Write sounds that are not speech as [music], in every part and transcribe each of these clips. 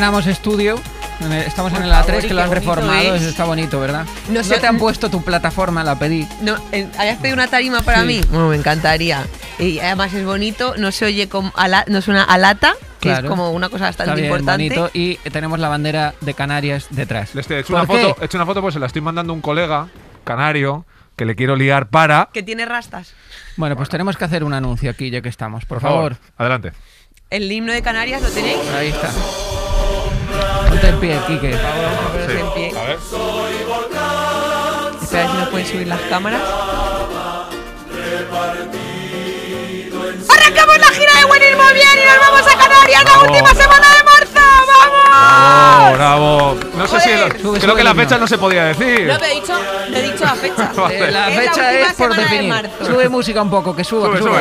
estrenamos estudio. Estamos en el A3, que lo han reformado, está bonito, ¿verdad? No, se te han puesto tu plataforma, la pedí. No, eh, ¿Habías pedido una tarima para mí? Bueno, me encantaría. Y además es bonito, no se oye como no suena a lata, que es como una cosa bastante importante. Bonito. Y tenemos la bandera de Canarias detrás. he hecho una foto, he hecho una foto, pues se la estoy mandando un colega canario que le quiero liar para. Que tiene rastas. Bueno, pues tenemos que hacer un anuncio aquí, ya que estamos. Por, favor. favor. Adelante. El himno de Canarias lo tenéis. Ahí está en pie, Kike. Por favor, en pie. A ver. Espera si nos pueden subir las cámaras. ¡Arrancamos la gira de Muy bien, y nos vamos a ganar ya la última semana de marzo! ¡Vamos! Bravo, No sé si. Lo, creo que la fecha no. se podía decir. No, pero he dicho, he dicho la fecha. [laughs] La fecha es, por definir. sube música un poco, que suba, que sube. sube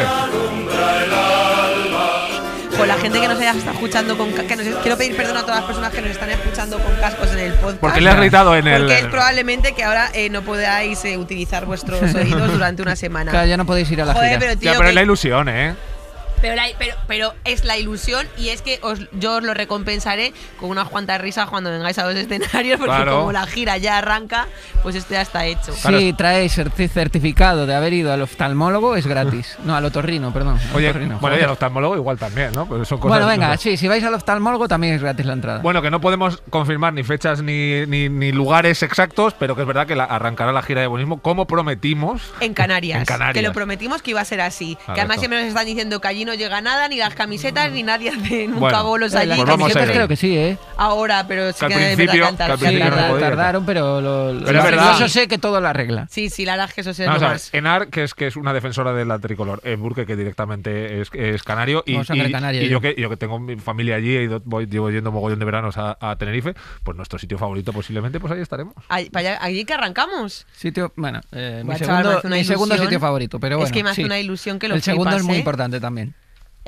con la gente que nos está escuchando con que quiero pedir perdón a todas las personas que nos están escuchando con cascos en el podcast. Porque le has gritado en el probablemente que ahora eh, no podáis eh, utilizar vuestros [laughs] oídos durante una semana. Claro, ya no podéis ir a la Pero, es la ilusión, ¿eh? Pero, pero, es la ilusión y es que yo os lo recompensaré con unas cuantas risas cuando vengáis a los escenarios, porque como la gira ya arranca, pues esto ya está hecho. Sí, traéis certificado de haber ido al oftalmólogo, es gratis. [laughs] No, al otorrino, perdón. Oye, bueno, y al oftalmólogo igual también, ¿no? Pues bueno, venga, sí, si vais al oftalmólogo también es gratis la entrada. Bueno, que no podemos confirmar ni fechas ni, ni, lugares exactos, pero que es verdad que arrancará la gira de bonismo como prometimos. En Canarias, Canarias. Que lo prometimos que iba a ser así. que además siempre nos están diciendo que allí no llega nada, ni las camisetas, ni nadie hace nunca bueno, allí. creo que sí, ¿eh? Ahora, pero sí que, al principio, tardaron, pero, lo, eso sé que todo la regla. Sí, sí, la verdad que eso es más. Enar, que es, que es una defensora de la tricolor, en eh, Burke, que directamente es, es canario, y, y, canario, yo, que, yo que tengo mi familia allí y llevo yendo mogollón de veranos a, Tenerife, pues nuestro sitio favorito posiblemente, pues ahí estaremos. Allí, que arrancamos. Sitio, bueno, eh, mi, segundo, sitio favorito, pero bueno. Es que me una ilusión que lo El segundo es muy ¿eh? importante también.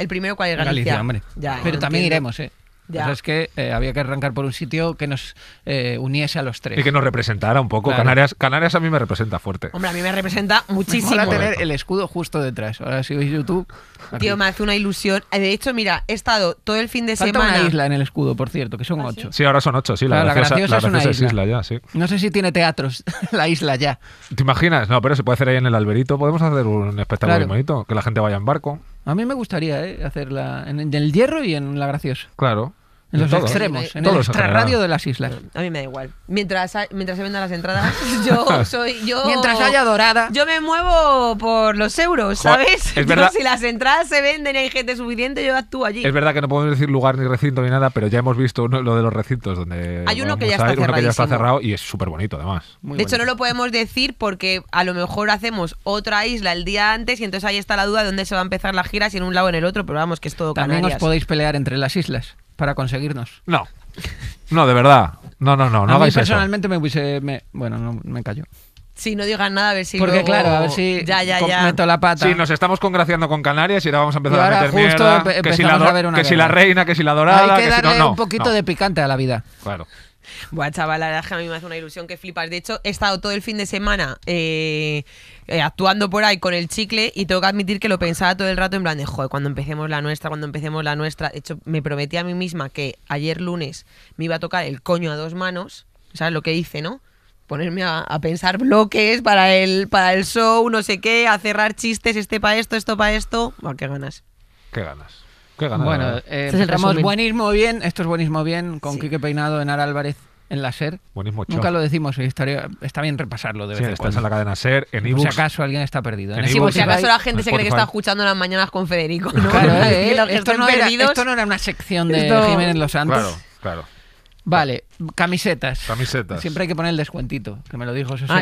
¿El primero cuál es Pero también iremos, ¿eh? es que eh, había que arrancar por un sitio que nos eh, uniese a los tres. Y que nos representara un poco. Canarias, Canarias a mí me representa fuerte. Hombre, a mí me representa muchísimo. tener el escudo justo detrás. Ahora si veis YouTube. Tío, me hace una ilusión. Eh, de hecho, mira, he estado todo el fin de semana. isla en el escudo, por cierto, que son ¿Ah, ocho. Sí, ahora son ocho, sí. La, graciosa, una isla. No sé si tiene teatros [laughs] la isla ya. ¿Te imaginas? No, pero se puede hacer ahí en el Alberito. Podemos hacer un espectáculo muy bonito. Que la gente vaya en barco. A mí me gustaría ¿eh? hacerla en el hierro y en la graciosa. Claro, en los extremos, en, el extrarradio de las islas. A mí me da igual. Mientras, mientras se vendan las entradas, [laughs] yo soy yo. Mientras haya dorada. Yo me muevo por los euros, ¿sabes? Es si las entradas se venden y hay gente suficiente, yo actúo allí. Es verdad que no podemos decir lugar ni recinto ni nada, pero ya hemos visto lo de los recintos donde hay uno, que ya, está cerrado y es súper bonito además. de hecho, no lo podemos decir porque a lo mejor hacemos otra isla el día antes y entonces ahí está la duda de dónde se va a empezar la gira, si en un lado o en el otro, pero vamos que es todo También os podéis pelear entre las islas para conseguirnos. No, no, de verdad. No, no, no, no a personalmente me hubiese... me- bueno, no, me callo. Sí, no digan nada, a ver si. Porque claro, a ver si Ya, ya, ya. meto la pata. Sí, nos estamos congraciando con Canarias y ahora vamos a empezar a meter justo mierda. que si la, ver una que si la reina, que si la dorada, Hay que darle un poquito de picante a la vida. Claro. Buah, chaval, la verdad es que a mí me hace una ilusión que flipas. De hecho, he estado todo el fin de semana eh, eh, actuando por ahí con el chicle y tengo que admitir que lo pensaba todo el rato en plan de, joder, cuando empecemos la nuestra, cuando empecemos la nuestra. De hecho, me prometí a mí misma que ayer lunes me iba a tocar el coño a dos manos. ¿Sabes lo que hice, no? ponerme a, pensar bloques para el, para el show, no sé qué, a cerrar chistes, este para esto, esto para esto. Bueno, qué ganas. Qué ganas bueno, eh, es buenismo bien, esto es buenismo bien, con Quique Peinado, Enar Álvarez en la SER. Nunca lo decimos, en historia, está bien repasarlo de vez en estás en la cadena SER, en si acaso alguien está perdido. En si acaso la gente se cree que está escuchando las mañanas con Federico. [laughs] ¿no? [laughs] Eh, esto, no era, esto, no era, una sección de Jiménez Los Santos. Claro, claro. Vale, camisetas. Camisetas. Siempre hay que poner el descuentito, que me lo dijo José. Ah,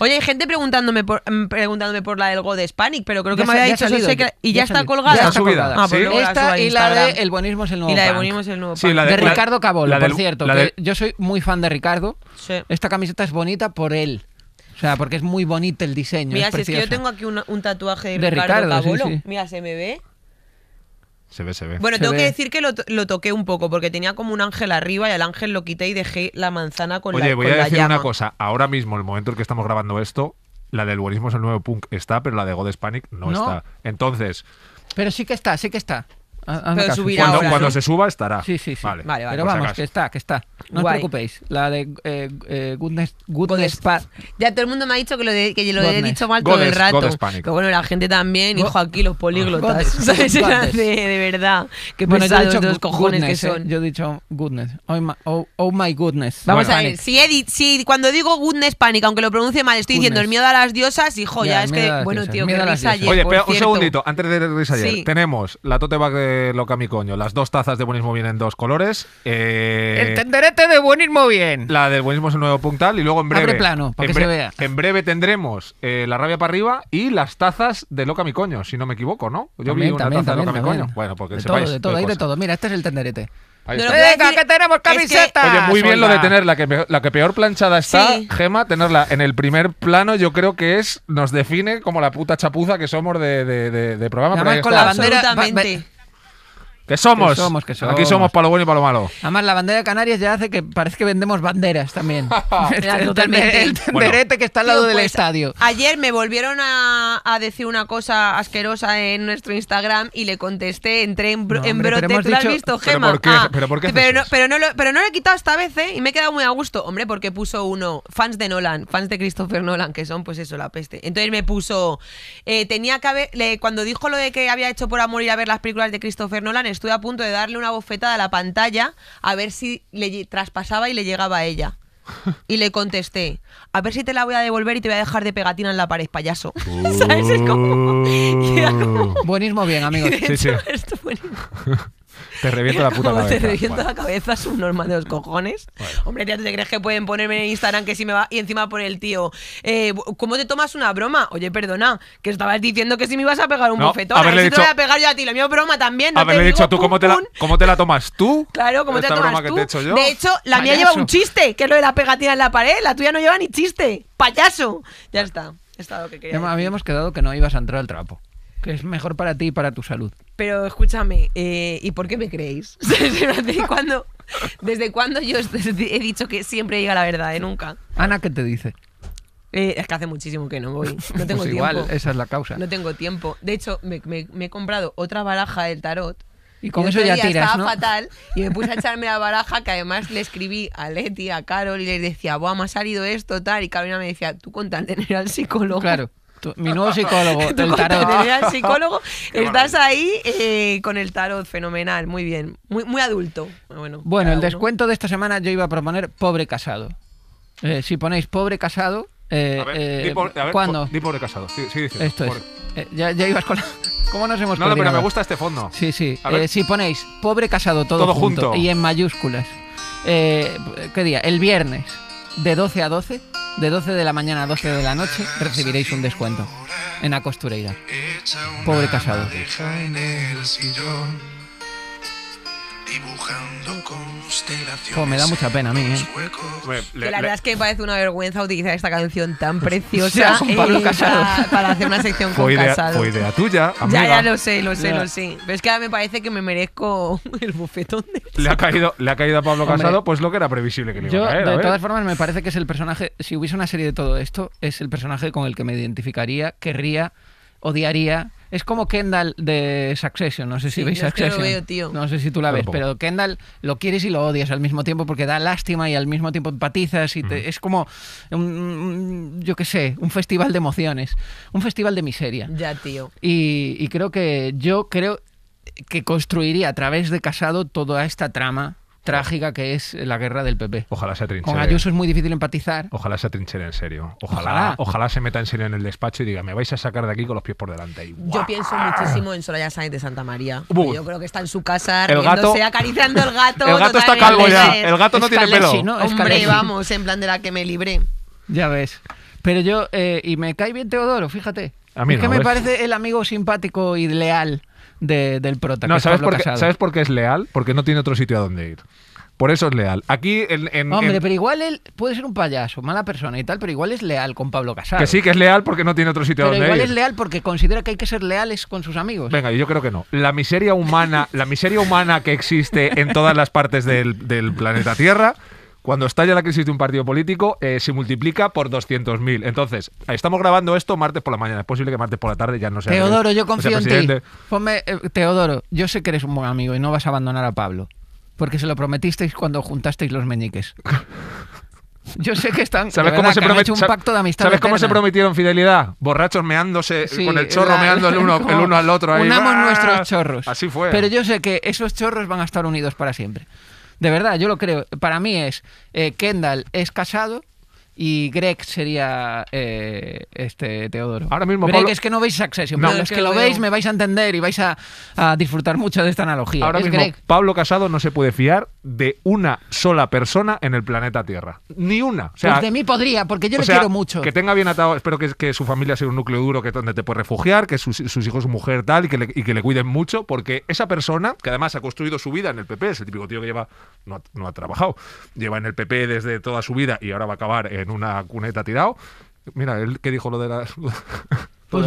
Oye, hay gente preguntándome por, mm, preguntándome por la del God Panic pero creo que me había dicho José que... Y ya, está colgada. está ah, pues Esta y la de El bonismo es el nuevo Y la de es el nuevo de, Ricardo Cabolo, por cierto. Que yo soy muy fan de Ricardo. Esta camiseta es bonita por él. O sea, porque es muy bonito el diseño. Mira, si es que yo tengo aquí un, tatuaje de, Ricardo Cabolo. Mira, se me ve. Se ve, se ve. Bueno, tengo que decir que lo, toqué un poco porque tenía como un ángel arriba y al ángel lo quité y dejé la manzana con el la Oye, voy a decir una cosa. Ahora mismo, el momento en el que estamos grabando esto, la del buenismo es el nuevo punk está, pero la de God Panic no, está. Entonces. Pero sí que está, sí que está cuando, cuando se suba estará. Sí, sí, sí. Vale, vale, vale. Pero vamos, que está, que está. No os preocupéis. La de eh, eh, Goodness, goodness, goodness. Ya todo el mundo me ha dicho que lo, de, que lo he dicho mal todo el rato. Que bueno, la gente también, hijo aquí, los políglotas. [laughs] ¿Sabes? De, de, verdad. Que bueno, yo los cojones goodness, que eh. son. yo he dicho goodness. Oh my, oh, oh goodness. Vamos a ver. Si, he, si, cuando digo goodness panic, aunque lo pronuncie mal, estoy diciendo el miedo a las diosas, hijo, ya, es que. Bueno, tío, que risa ayer. Oye, un segundito, antes de risa ayer. Tenemos la tote bag de Loca mi coño. Las dos tazas de Buenismo vienen en dos colores. Eh, el tenderete de Buenismo Bien. La del Buenismo es el nuevo puntal y luego en breve. plano, se vea. En breve tendremos eh, la rabia para arriba y las tazas de Loca Mi Coño, si no me equivoco, ¿no? Yo vi una taza de Loca Mi Coño. Bueno, porque de Todo, de todo, Mira, este es el tenderete. que tenemos camiseta. muy bien lo de tener la que, peor, la que peor planchada está, Gema, tenerla en el primer plano, yo creo que es, nos define como la puta chapuza que somos de, programa. con la bandera, ¡Que somos? somos? que somos? Aquí somos para lo bueno y para lo malo. Además, la bandera de Canarias ya hace que parece que vendemos banderas también. [laughs] el, totalmente. que está al lado del pues, estadio. Ayer me volvieron a, decir una cosa asquerosa en nuestro Instagram y le contesté, entré en, brote. lo has visto, Gema? ¿Pero ¿pero, no, lo, he quitado esta vez, ¿eh? Y me he quedado muy a gusto. Hombre, porque puso uno, fans de Nolan, fans de Christopher Nolan, que son, pues eso, la peste. Entonces me puso, eh, tenía que haber, cuando dijo lo de que había hecho por amor ir a ver las películas de Christopher Nolan, estuve a punto de darle una bofetada a la pantalla a ver si le traspasaba y le llegaba a ella. Y le contesté, a ver si te la voy a devolver y te voy a dejar de pegatina en la pared, payaso. [laughs] ¿Sabes? Es como, [laughs] bien, amigos. [laughs] Sí, sí. Esto, te reviento la puta [laughs] cabeza. Te reviento la cabeza, subnormal de los cojones. Hombre, ya te crees que pueden ponerme en Instagram que sí me va. Y encima por el tío, eh, ¿cómo te tomas una broma? Oye, perdona, que estabas diciendo que si me ibas a pegar un bofetón. A ver, si te voy a pegar yo a ti, la mía broma también. haberle dicho, ¿tú cómo, te la, cómo te la tomas tú? Claro, ¿cómo te la tomas tú? yo? De hecho, la mía lleva un chiste, que es lo de la pegatina en la pared. La tuya no lleva ni chiste. ¡Payaso! Ya está. Está que quería. habíamos quedado que no ibas a entrar al trapo que es mejor para ti y para tu salud. Pero escúchame, eh, ¿y por qué me creéis? [laughs] ¿Desde cuando, ¿Desde yo he dicho que siempre llega la verdad, eh? Nunca. Ana, ¿qué te dice? Eh, es que hace muchísimo que no voy. No [laughs] tengo pues igual, esa es la causa. No tengo tiempo. De hecho, me, he comprado otra baraja del tarot. Y con eso ya tiras, estaba fatal [laughs] y me puse a echarme la baraja que además le escribí a Leti, a Carol y les decía, "Buah, me ha salido esto tal" y Carolina me decía, "Tú con tener al psicólogo." Claro mi nuevo psicólogo [laughs] el tarot. el psicólogo, [laughs] estás ahí eh, con el tarot, fenomenal, muy bien, muy, muy adulto. Bueno, el descuento de esta semana yo iba a proponer pobre casado. Eh, si ponéis pobre casado, eh, a di eh, pobre, Di pobre casado, sí, sí, Esto Ya, ibas con [laughs] ¿Cómo nos hemos No, no pero me gusta este fondo. Sí, sí. si ponéis pobre casado todo, junto, y en mayúsculas. ¿Qué día? El viernes de 12 a 12, de 12 de la mañana a 12 de la noche, recibiréis un descuento en la costureira. Pobre casado. Dibujando Oh, me da mucha pena a mí, eh. la verdad es que me parece una vergüenza utilizar esta canción tan preciosa [laughs] eh, para, para, hacer una sección con Casado. idea tuya, Ya, ya lo sé, lo sé, lo sé. Pero es que ahora me parece que me merezco [laughs] el bufetón de... Le ha caído, le ha caído a Pablo Casado pues lo que era previsible que le iba a caer. de todas formas, me parece que es el personaje... Si hubiese una serie de todo esto, es el personaje con el que me identificaría, querría, odiaría es como Kendall de Succession, no sé si veis Succession. No sé si tú la ves, pero Kendall lo quieres y lo odias al mismo tiempo porque da lástima y al mismo tiempo empatizas y es como yo qué sé, un festival de emociones, un festival de miseria. Ya, tío. y creo que yo creo que construiría a través de Casado toda esta trama trágica que es la guerra del PP. Ojalá se atrincheren. Con Ayuso es muy difícil empatizar. Ojalá se atrincheren en serio. Ojalá, ojalá, se meta en serio en el despacho y diga, me vais a sacar de aquí con los pies por delante. Y, yo pienso muchísimo en Soraya Sáenz de Santa María. Yo creo que está en su casa el gato, acariciando el gato. El gato está calvo ya. El gato no tiene pelo. Hombre, vamos, en plan de la que me libré. Ya ves. Pero yo, eh, y me cae bien Teodoro, fíjate. A mí es que me parece el amigo simpático y leal del prota. ¿sabes, por qué, es leal? Porque no tiene otro sitio a donde ir. Por eso es leal. Aquí en, Hombre, pero igual él puede ser un payaso, mala persona y tal, pero igual es leal con Pablo Casado. Que sí, que es leal porque no tiene otro sitio a donde igual es leal porque considera que hay que ser leales con sus amigos. Venga, yo creo que no. La miseria humana, la miseria humana que existe en todas las partes del planeta Tierra cuando estalla la crisis de un partido político, eh, se multiplica por 200.000. Entonces, estamos grabando esto martes por la mañana. Es posible que martes por la tarde ya no sea. Teodoro, yo confío en ti. Eh, Teodoro, yo sé que eres un buen amigo y no vas a abandonar a Pablo. Porque se lo prometisteis cuando juntasteis los meñiques. [laughs] Yo sé que están. ¿Sabes cómo, se, un pacto de amistad ¿sabes cómo se prometieron fidelidad? Borrachos meándose eh, con el chorro meando [laughs] el uno, al otro. Ahí. Unamos ¡Ah! nuestros chorros. Así fue. Pero yo sé que esos chorros van a estar unidos para siempre de verdad, yo lo creo. Para mí es, eh, Kendall es casado, y Greg sería eh, este Teodoro. Ahora mismo Greg, es que no veis Succession, pero los es que, lo veis me vais a entender y vais a, disfrutar mucho de esta analogía. Ahora mismo Pablo Casado no se puede fiar de una sola persona en el planeta Tierra. Ni una. pues de mí podría, porque yo le quiero mucho. Que tenga bien atado, espero que, que, su familia sea un núcleo duro que donde te puedes refugiar, que sus, hijos, su mujer tal, y que, le, cuiden mucho, porque esa persona, que además ha construido su vida en el PP, es el típico tío que lleva, no ha trabajado, lleva en el PP desde toda su vida y ahora va a acabar en una cuneta tirado. Mira, él que dijo lo de la [laughs] pues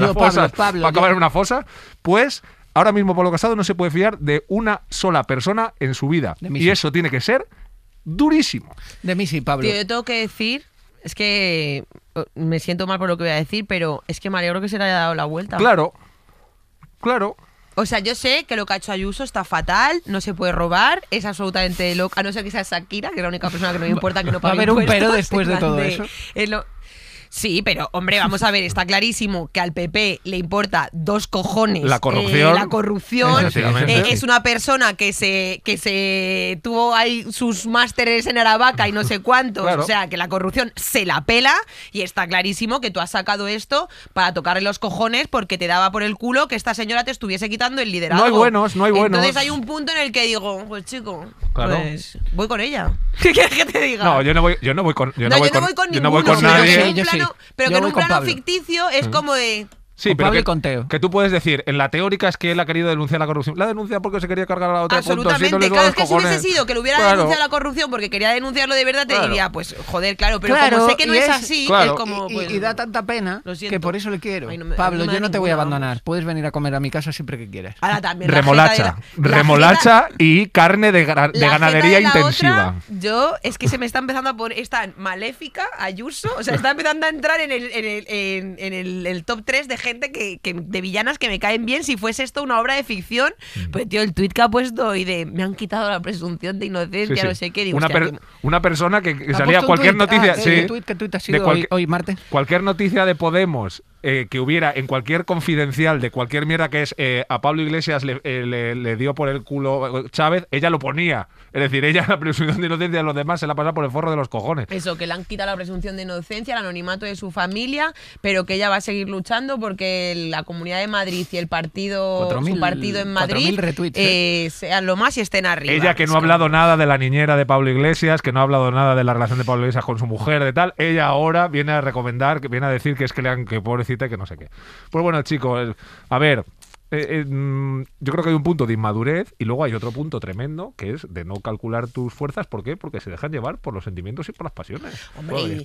para acabar una fosa. Pues ahora mismo Pablo Casado no se puede fiar de una sola persona en su vida. y eso tiene que ser durísimo. De mí sí, Pablo. yo tengo que decir, es que me siento mal por lo que voy a decir, pero es que me alegro que se le haya dado la vuelta. Claro, claro. O sea, yo sé que lo que ha hecho Ayuso está fatal, no se puede robar, es absolutamente loca, a no ser que sea Shakira, que es la única persona que no me importa que no pague Va a haber un pero después de todo eso. Sí, pero hombre, vamos a ver, está clarísimo que al PP le importa dos cojones la eh, corrupción. la corrupción eh, es una persona que se, que se tuvo ahí sus másteres en Aravaca y no sé cuántos, o sea, que la corrupción se la pela y está clarísimo que tú has sacado esto para tocarle los cojones porque te daba por el culo que esta señora te estuviese quitando el liderazgo. No hay buenos, no hay buenos. Entonces hay un punto en el que digo, pues chico, pues voy con ella. [laughs] ¿Qué quieres que te diga? No, yo no voy, yo no voy con yo no, voy con, con nadie pero que en un plano ficticio es mm. como de Sí, pero que, conteo. que tú puedes decir, en la teórica es que él ha querido denunciar la corrupción. La denuncia porque se quería cargar a la otra. Absolutamente, claro, que si hubiese sido que le hubiera denunciado la corrupción porque quería denunciarlo de verdad, te diría, pues joder, claro, pero como sé que no es, así, pues, Y, da tanta pena que por eso le quiero. Pablo, yo no te voy a abandonar. Puedes venir a comer a mi casa siempre que quieras. Ahora también. Remolacha. remolacha y carne de, ganadería intensiva. yo, es que se me está empezando a poner. está maléfica, Ayuso. O sea, está empezando a entrar en el, el top 3 de gente de villanas que me caen bien. Si fuese esto una obra de ficción, mm. pues tío, el tuit que ha puesto hoy de me han quitado la presunción de inocencia, no sé qué. una, persona que salía cualquier noticia. Cualquier noticia de Podemos eh, que hubiera en cualquier confidencial de cualquier mierda que es eh, a Pablo Iglesias eh, le, dio por el culo Chávez, ella lo ponía. Es decir, ella [laughs] la presunción de inocencia de los demás se la pasa por el forro de los cojones. Eso, que le han quitado la presunción de inocencia, el anonimato de su familia, pero que ella va a seguir luchando porque la Comunidad de Madrid y el partido, su partido en Madrid sean lo más y estén arriba. Ella que no ha hablado nada de la niñera de Pablo Iglesias, que no ha hablado nada de la relación de Pablo Iglesias con su mujer, de tal, ella ahora viene a recomendar, viene a decir que es que le han, que pobrecito que no sé qué. Pues bueno, chicos, eh, a ver, eh, eh, mm, yo creo que hay un punto de inmadurez y luego hay otro punto tremendo que es de no calcular tus fuerzas. ¿Por qué? Porque se dejan llevar por los sentimientos y por las pasiones.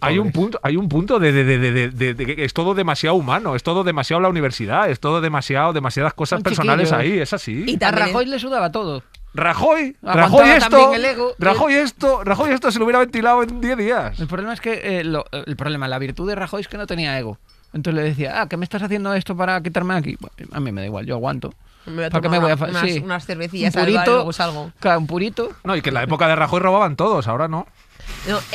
hay, un punto, hay un punto de, que es todo demasiado humano, es todo demasiado la universidad, es todo demasiado, demasiadas cosas personales ahí, es así. Y a Rajoy le sudaba todo. Rajoy, Rajoy esto, Rajoy esto, Rajoy esto se lo hubiera ventilado en 10 días. El problema es que el problema, la virtud de Rajoy es que no tenía ego. Entonces le decía, ah, ¿qué me estás haciendo esto para quitarme aquí? a mí me da igual, yo aguanto. Me ¿Para qué me voy a unas, cervecillas purito, algo, Claro, un purito. No, y que en la época de Rajoy robaban todos, ahora no. No, [laughs]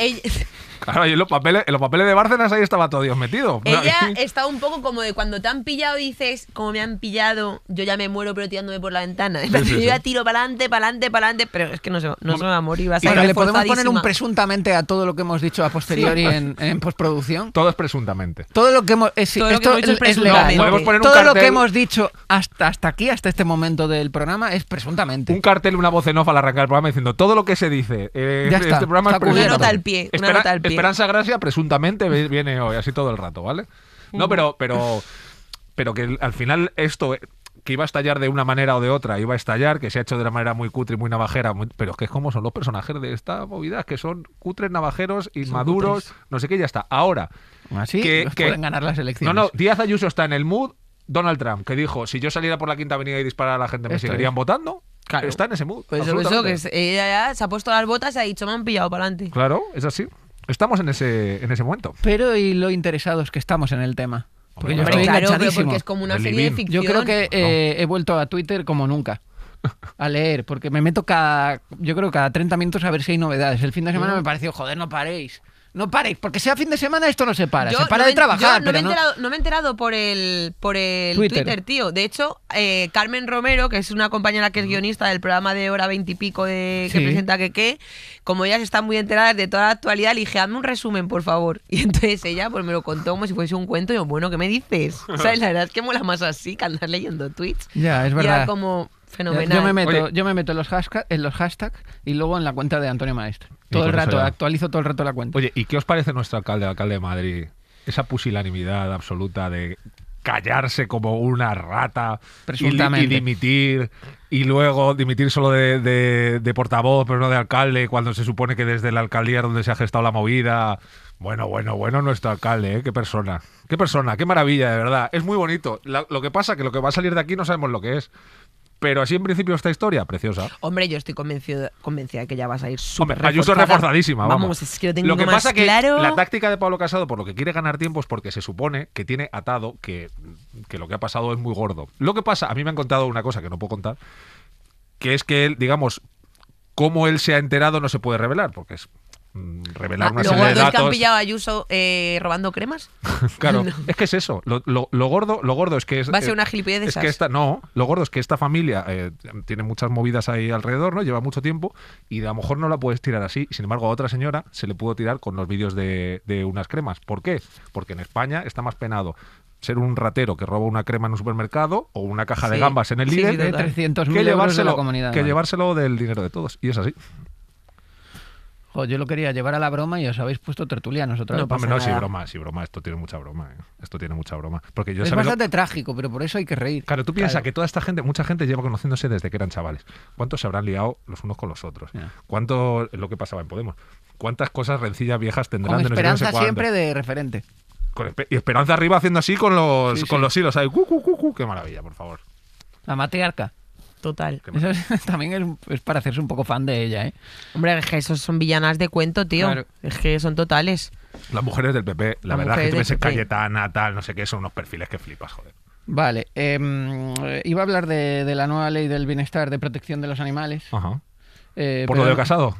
en los papeles, en los papeles de Bárcenas ahí estaba todo Dios metido. Ella [laughs] estaba un poco como de cuando te han pillado y dices, como me han pillado, yo ya me muero pero tirándome por la ventana. [laughs] yo ya tiro para adelante, para adelante, para adelante, pero es que no se, no va a morir. Va a ¿Le podemos poner un presuntamente a todo lo que hemos dicho a posteriori en, postproducción? Todo es presuntamente. Todo lo que hemos, es, todo lo que hemos dicho hasta, hasta aquí, hasta este momento del programa, es presuntamente. Un cartel, una voz en off al arrancar el programa diciendo todo lo que se dice. Eh, este programa es Una pie. Una nota al pie. Esperanza Gracia presuntamente viene hoy así todo el rato, ¿vale? No, pero, pero, pero que al final esto eh, que iba a estallar de una manera o de otra, iba a estallar, que se ha hecho de una manera muy cutre, y muy navajera, pero es que es como son los personajes de esta movida, que son cutres, navajeros, inmaduros, no sé qué, ya está. Ahora, así que, ganar las elecciones. No, no, Díaz Ayuso está en el mood Donald Trump, que dijo, si yo saliera por la Quinta Avenida y disparara a la gente, ¿me seguirían votando? Está en ese mood. Pues eso, que ella ya se ha puesto las botas y ha dicho, me han pillado para adelante. Claro, es así. Estamos en ese, en ese momento. Pero y lo interesados es que estamos en el tema. Porque yo es como una serie de ficción. Yo creo que eh, he vuelto a Twitter como nunca [laughs] a leer, porque me meto cada, yo creo, cada 30 minutos a ver si hay novedades. El fin de semana mm. me pareció, joder, no paréis no pares, porque sea fin de semana esto no se para, se para de trabajar. no, me he Enterado, por el, por el Twitter. tío. De hecho, eh, Carmen Romero, que es una compañera que es guionista del programa de Hora 20 de, que presenta que qué, como ellas están muy enteradas de toda la actualidad, le dije, un resumen, por favor. [laughs] Y entonces ella pues me lo contó como si fuese un cuento y yo, bueno, ¿qué me dices? ¿Sabes? [laughs] La verdad es que mola más así que andar leyendo tweets. Ya, es verdad. Y era como, Fenomenal. Yo me meto, yo me meto en los hashtags y luego en la cuenta de Antonio Maestre. Todo el rato, actualizo todo el rato la cuenta. Oye, ¿y qué os parece nuestro alcalde, alcalde de Madrid? Esa pusilanimidad absoluta de callarse como una rata y, dimitir y luego dimitir solo de, portavoz pero no de alcalde cuando se supone que desde la alcaldía donde se ha gestado la movida bueno bueno bueno nuestro alcalde ¿eh? qué persona qué persona qué maravilla de verdad es muy bonito lo que pasa que lo que va a salir de aquí no sabemos lo que es pero así en principio esta historia, preciosa. Hombre, yo estoy convencido, convencida de que ya vas a ir súper Hombre, Ayuso reforzadísima, vamos. es que lo que pasa que la táctica de Pablo Casado por lo que quiere ganar tiempo es porque se supone que tiene atado que, que lo que ha pasado es muy gordo. Lo que pasa, a mí me han contado una cosa que no puedo contar, que es que él, digamos, cómo él se ha enterado no se puede revelar, porque es Mm, revelar ah, una de datos. ¿Lo gordo es que han pillado a Ayuso eh, robando cremas? [laughs] claro, [laughs] es que es eso. Lo, gordo, lo gordo es que es, va a ser eh, una gilipollez de Que esta, no, lo gordo es que esta familia eh, tiene muchas movidas ahí alrededor, no, lleva mucho tiempo y a lo mejor no la puedes tirar así. Sin embargo, a otra señora se le pudo tirar con los vídeos de, unas cremas. ¿Por qué? Porque en España está más penado ser un ratero que roba una crema en un supermercado o una caja de gambas en el líder que, llevárselo, la comunidad, que llevárselo del dinero de todos. Y es así. Pues yo lo quería llevar a la broma y os habéis puesto tertulia otra vez. No, no, no broma, si broma. Esto tiene mucha broma. Eh. Esto tiene mucha broma. es bastante trágico, pero por eso hay que reír. Claro, tú piensas que toda esta gente, mucha gente lleva conociéndose desde que eran chavales. ¿Cuántos se habrán liado los unos con los otros? ¿Cuánto es lo que pasaba en Podemos? ¿Cuántas cosas rencillas viejas tendrán de esperanza siempre de referente. y esperanza arriba haciendo así con los, con los hilos. cu, ¡Qué maravilla, por favor! La matriarca. Total. [laughs] también es, para hacerse un poco fan de ella, ¿eh? Hombre, es que esos son villanas de cuento, tío. Es que son totales. Las mujeres del PP, la, verdad que tú ves tal, no sé qué, son unos perfiles que flipas, joder. Vale. Em, iba a hablar de, la nueva ley del bienestar de protección de los animales. Ajá. Eh, Por lo de casado.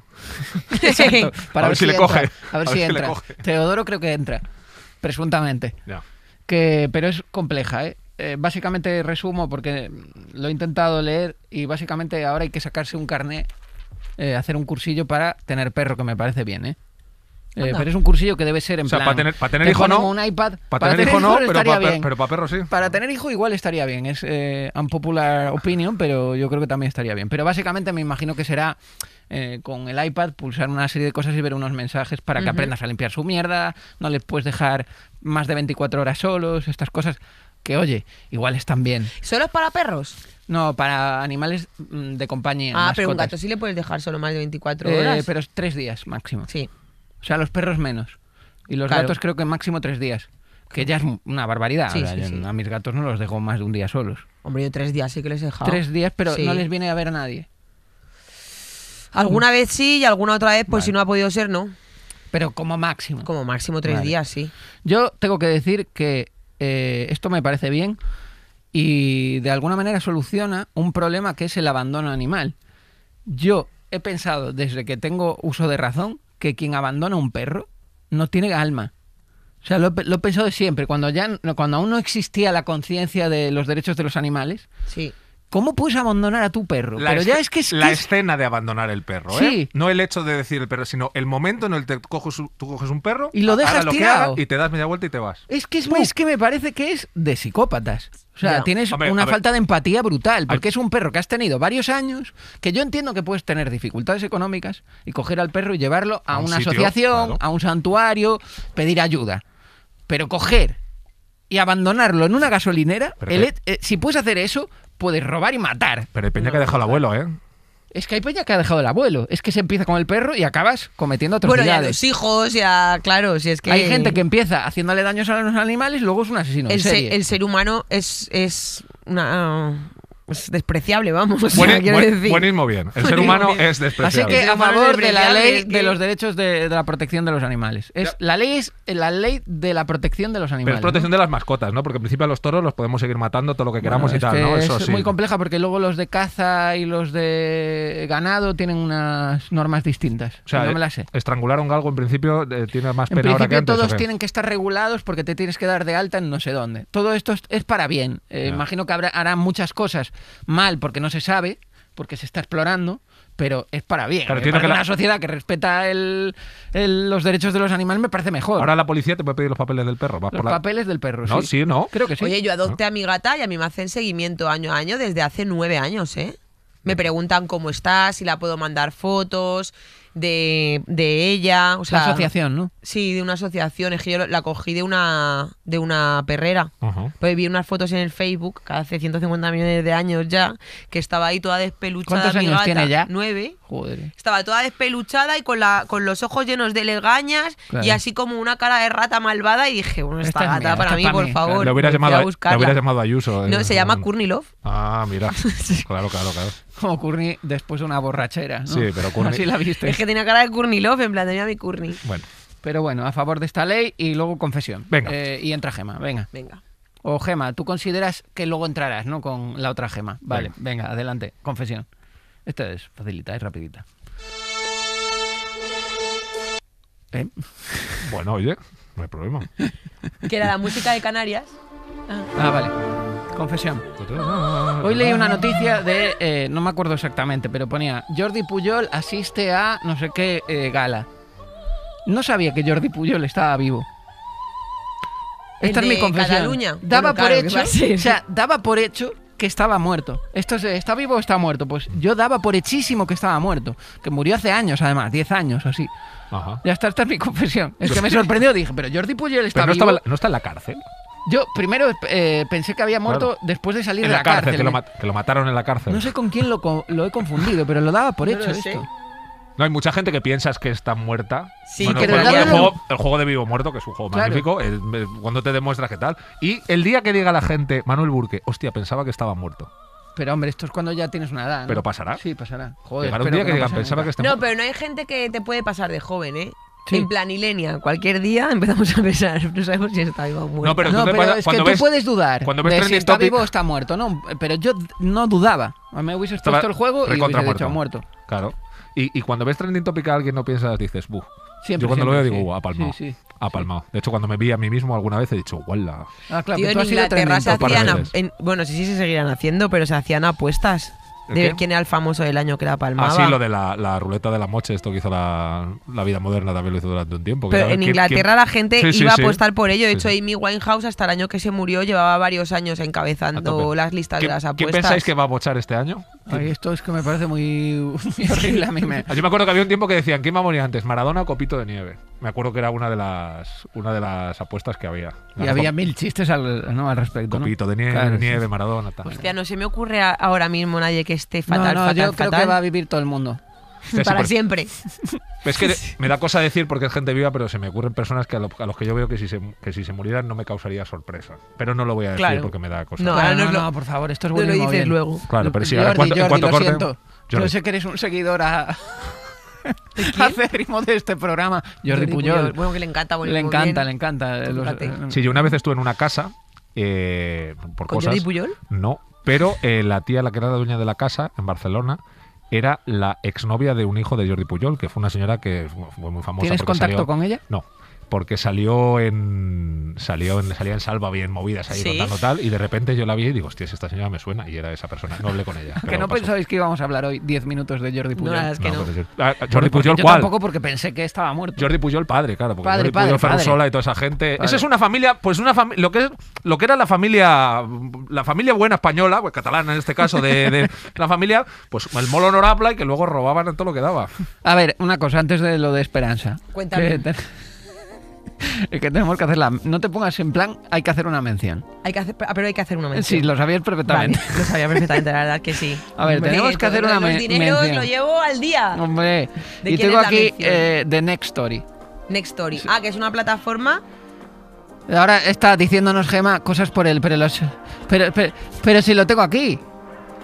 [laughs] [laughs] Para a ver, si, le coge. A ver, si, entra. Teodoro creo que entra, presuntamente. Ya. Que, pero es compleja, ¿eh? Eh, básicamente resumo porque lo he intentado leer y básicamente ahora hay que sacarse un carné, eh, hacer un cursillo para tener perro, que me parece bien, ¿eh? eh pero es un cursillo que debe ser en plan. Para tener, hijo no. Un iPad, para, tener, hijo no, pero para, perro sí. Para tener hijo igual estaría bien. Es un popular opinion, pero yo creo que también estaría bien. Pero básicamente me imagino que será con el iPad pulsar una serie de cosas y ver unos mensajes para que aprendas a limpiar su mierda. No le puedes dejar más de 24 horas solos, estas cosas que, oye, igual están bien. ¿Solo es para perros? No, para animales mm, de compañía. Ah, pero un gato sí le puedes dejar solo más de 24 eh, horas. pero tres días máximo. Sí. O sea, los perros menos. Y los gatos creo que máximo tres días. Que ya es una barbaridad. A mis gatos no los dejo más de un día solos. Hombre, yo tres días sí que les he dejado. Tres días, pero no les viene a ver nadie. Alguna vez sí y alguna otra vez, pues si no ha podido ser, no. Pero como máximo. Como máximo tres días, sí. Yo tengo que decir que eh, esto me parece bien y de alguna manera soluciona un problema que es el abandono animal. Yo he pensado desde que tengo uso de razón que quien abandona un perro no tiene alma. O sea, lo, lo he pensado siempre. Cuando, ya, cuando aún no existía la conciencia de los derechos de los animales, sí ¿Cómo puedes abandonar a tu perro? La, Pero ya es que es, la escena de abandonar el perro, ¿eh? No el hecho de decir el perro, sino el momento en el que tú coges un perro y lo dejas tirado. y te das media vuelta y te vas. Es que es, que me parece que es de psicópatas. O sea, tienes una falta de empatía brutal, porque es un perro que has tenido varios años, que yo entiendo que puedes tener dificultades económicas y coger al perro y llevarlo a, una asociación, a un santuario, pedir ayuda. Pero coger y abandonarlo en una gasolinera, eh, si puedes hacer eso, puedes robar y matar. Pero hay peña que ha dejado el abuelo, ¿eh? Es que hay peña que ha dejado el abuelo. Es que se empieza con el perro y acabas cometiendo atrocidades. Bueno, ya los hijos, ya, claro, si es que... Hay gente que empieza haciéndole daños a los animales y luego es un asesino. El, Ser, el ser humano es, es una es pues, despreciable, vamos. [laughs] buenísimo bien. El ser humano es despreciable. Así que a favor de la ley de los derechos de, la protección de los animales. Es, la ley es la ley de la protección de los animales. Pero protección de las mascotas, ¿no? Porque en principio a los toros los podemos seguir matando todo lo que queramos y tal, ¿no? Eso es muy compleja porque luego los de caza y los de ganado tienen unas normas distintas. O sea, no me las sé. Estrangular un galgo en principio eh, tiene más pena en ahora que todos tienen que estar regulados porque te tienes que dar de alta en no sé dónde. Todo esto es para bien. Eh, imagino que habrá, harán muchas cosas mal porque no se sabe, porque se está explorando, pero es para bien. para una sociedad que respeta el, los derechos de los animales me parece mejor. Ahora la policía te puede pedir los papeles del perro. los papeles del perro, no, sí. no. Creo que sí. Oye, yo adopté a mi gata y a mí me hacen seguimiento año a año desde hace nueve años, ¿eh? Me preguntan cómo está, si la puedo mandar fotos de, de ella. la asociación, ¿no? Sí, de una asociación. Es que yo la cogí de una, de una perrera. Pues vi unas fotos en el Facebook, hace 150 millones de años ya, que estaba ahí toda despeluchada. ¿Cuántos años gata, tiene ya? Nueve. Joder. Estaba toda despeluchada y con, la, con los ojos llenos de legañas y así como una cara de rata malvada. Y dije, bueno, esta, gata para mí, por favor. Lo hubiera llamado, a llamado Ayuso. No, se llama Kurnilov. Ah, mira. [laughs] Claro, claro, claro. Como Kurni después de una borrachera. ¿no? Sí, pero Kurni. Así la Es que tenía cara de Kurnilov, en plan, tenía mi Kurni. Bueno. Pero bueno, a favor de esta ley y luego confesión. Venga. Eh, y entra Gema, venga. Venga. O Gema, tú consideras que luego entrarás, ¿no? Con la otra Gema. Vale, venga, adelante, confesión. Esto es facilita, es rapidita. ¿Eh? [laughs] Bueno, oye, no hay problema. que era la música de Canarias. Ah, ah vale. Confesión. Hoy leí una noticia de, eh, no me acuerdo exactamente, pero ponía Jordi Puyol asiste a no sé qué gala. No sabía que Jordi Puyol estaba vivo. Esta es mi confesión. Daba por hecho, o sea, daba por hecho que estaba muerto. Esto es, ¿está vivo o está muerto? Pues yo daba por hechísimo que estaba muerto. Que murió hace años, además, 10 años o así. Ajá. Ya está, esta es mi confesión. Es que me [laughs] sorprendió, dije, pero Jordi Puyol está no vivo. ¿No está en la cárcel? Yo primero eh, pensé que había muerto después de salir de la, cárcel. que, lo mataron en la cárcel. No sé con quién lo, lo he confundido, pero lo daba por hecho esto. No, hay mucha gente que piensas que está muerta. Sí, que el, juego, el, juego, el, juego, de Vivo Muerto, que es un juego magnífico, eh, cuando te demuestras que tal. Y el día que diga la gente, Manuel Burke, hostia, pensaba que estaba muerto. Pero hombre, esto es cuando ya tienes una edad. ¿no? Pero pasará. Sí, pasará. Joder, un día que, no digan, pensaba que está No, pero no hay gente que te puede pasar de joven, ¿eh? En planilenia, cualquier día empezamos a pensar, [laughs] no sabemos si está vivo o muerto. No, pero, no, es que tú puedes dudar cuando ves de si está vivo o está muerto, ¿no? Pero yo no dudaba. Me hubiese puesto el juego y hubiese muerto. dicho muerto. Claro. Y, cuando ves trending topic alguien no piensas, dices, buf. Siempre, yo cuando lo veo digo, ha De hecho, cuando me vi a mí mismo alguna vez he dicho, guala. Ah, Inglaterra se hacían. bueno, sí, sí, se seguirán haciendo, pero se hacían apuestas. De ver quién era el famoso del año que era palma Así ah, lo de la, ruleta de la moche, esto que hizo la, vida moderna también lo hizo durante un tiempo. Pero en Inglaterra la gente iba a apostar por ello. De hecho, Amy Winehouse, hasta el año que se murió, llevaba varios años encabezando las listas de las apuestas. ¿Qué pensáis que va a bochar este año? esto es que me parece muy, [laughs] horrible a mí. Yo me acuerdo que había un tiempo que decían, ¿quién va a antes, Maradona o Copito de Nieve? Me acuerdo que era una de las, una de las apuestas que había. Y había mil chistes al, ¿no? respecto. Copito de Nieve, Nieve, Maradona. Tal. Hostia, no se me ocurre ahora mismo nadie que esté fatal, no, yo creo que va a vivir todo el mundo. Para siempre. Es que [laughs] me da cosa decir porque es gente viva, pero se me ocurren personas que a, las los que yo veo que si, se, que si se murieran no me causaría sorpresa. Pero no lo voy a decir porque me da cosa. No, no, no, no, por favor, esto es bueno. Te lo dices luego. Claro, pero sí, Jordi, en Jordi, siento. Yo sé que eres un seguidor a... [laughs] cérrimo de este programa, Jordi, Puyol. Bueno, que le encanta, Le encanta, le eh, encanta. Los... Eh, sí, yo una vez estuve en una casa eh, por ¿Con cosas. Jordi Puyol? No, pero eh, la tía, la que era la dueña de la casa en Barcelona, era la exnovia de un hijo de Jordi Puyol, que fue una señora que fue muy famosa. ¿Tienes contacto con ella? No porque salió en salió en, salía en Salva bien movidas ahí ¿Sí? tal y de repente yo la vi y digo, hostia, esta señora me suena y era esa persona, no hablé con ella. [laughs] que no pensáis pensabais que íbamos a hablar hoy 10 minutos de Jordi Pujol. No, es que no. Pues ah, Jordi Pujol, pues ¿cuál? Yo tampoco porque pensé que estaba muerto. Jordi Pujol padre, claro, porque Jordi padre, y toda esa gente. Esa es una familia, pues una lo que es, lo que era la familia la familia buena española, pues catalana en este caso de, [laughs] la familia, pues el molo honorable y que luego robaban todo lo que daba. A ver, una cosa antes de lo de Esperanza. Cuéntame. [laughs] es que tenemos que hacerla. No te pongas en plan, hay que hacer una mención. Hay que hacer, pero hay que hacer una mención. Sí, lo sabías perfectamente. lo sabía perfectamente, la verdad que sí. [laughs] A ver, tenemos que hacer una mención. Los dineros lo llevo al día. Hombre, y tengo aquí eh, The Next Story. Next Story. Ah, que es una plataforma Ahora está diciéndonos Gema cosas por él, pero los. pero, pero si lo tengo aquí.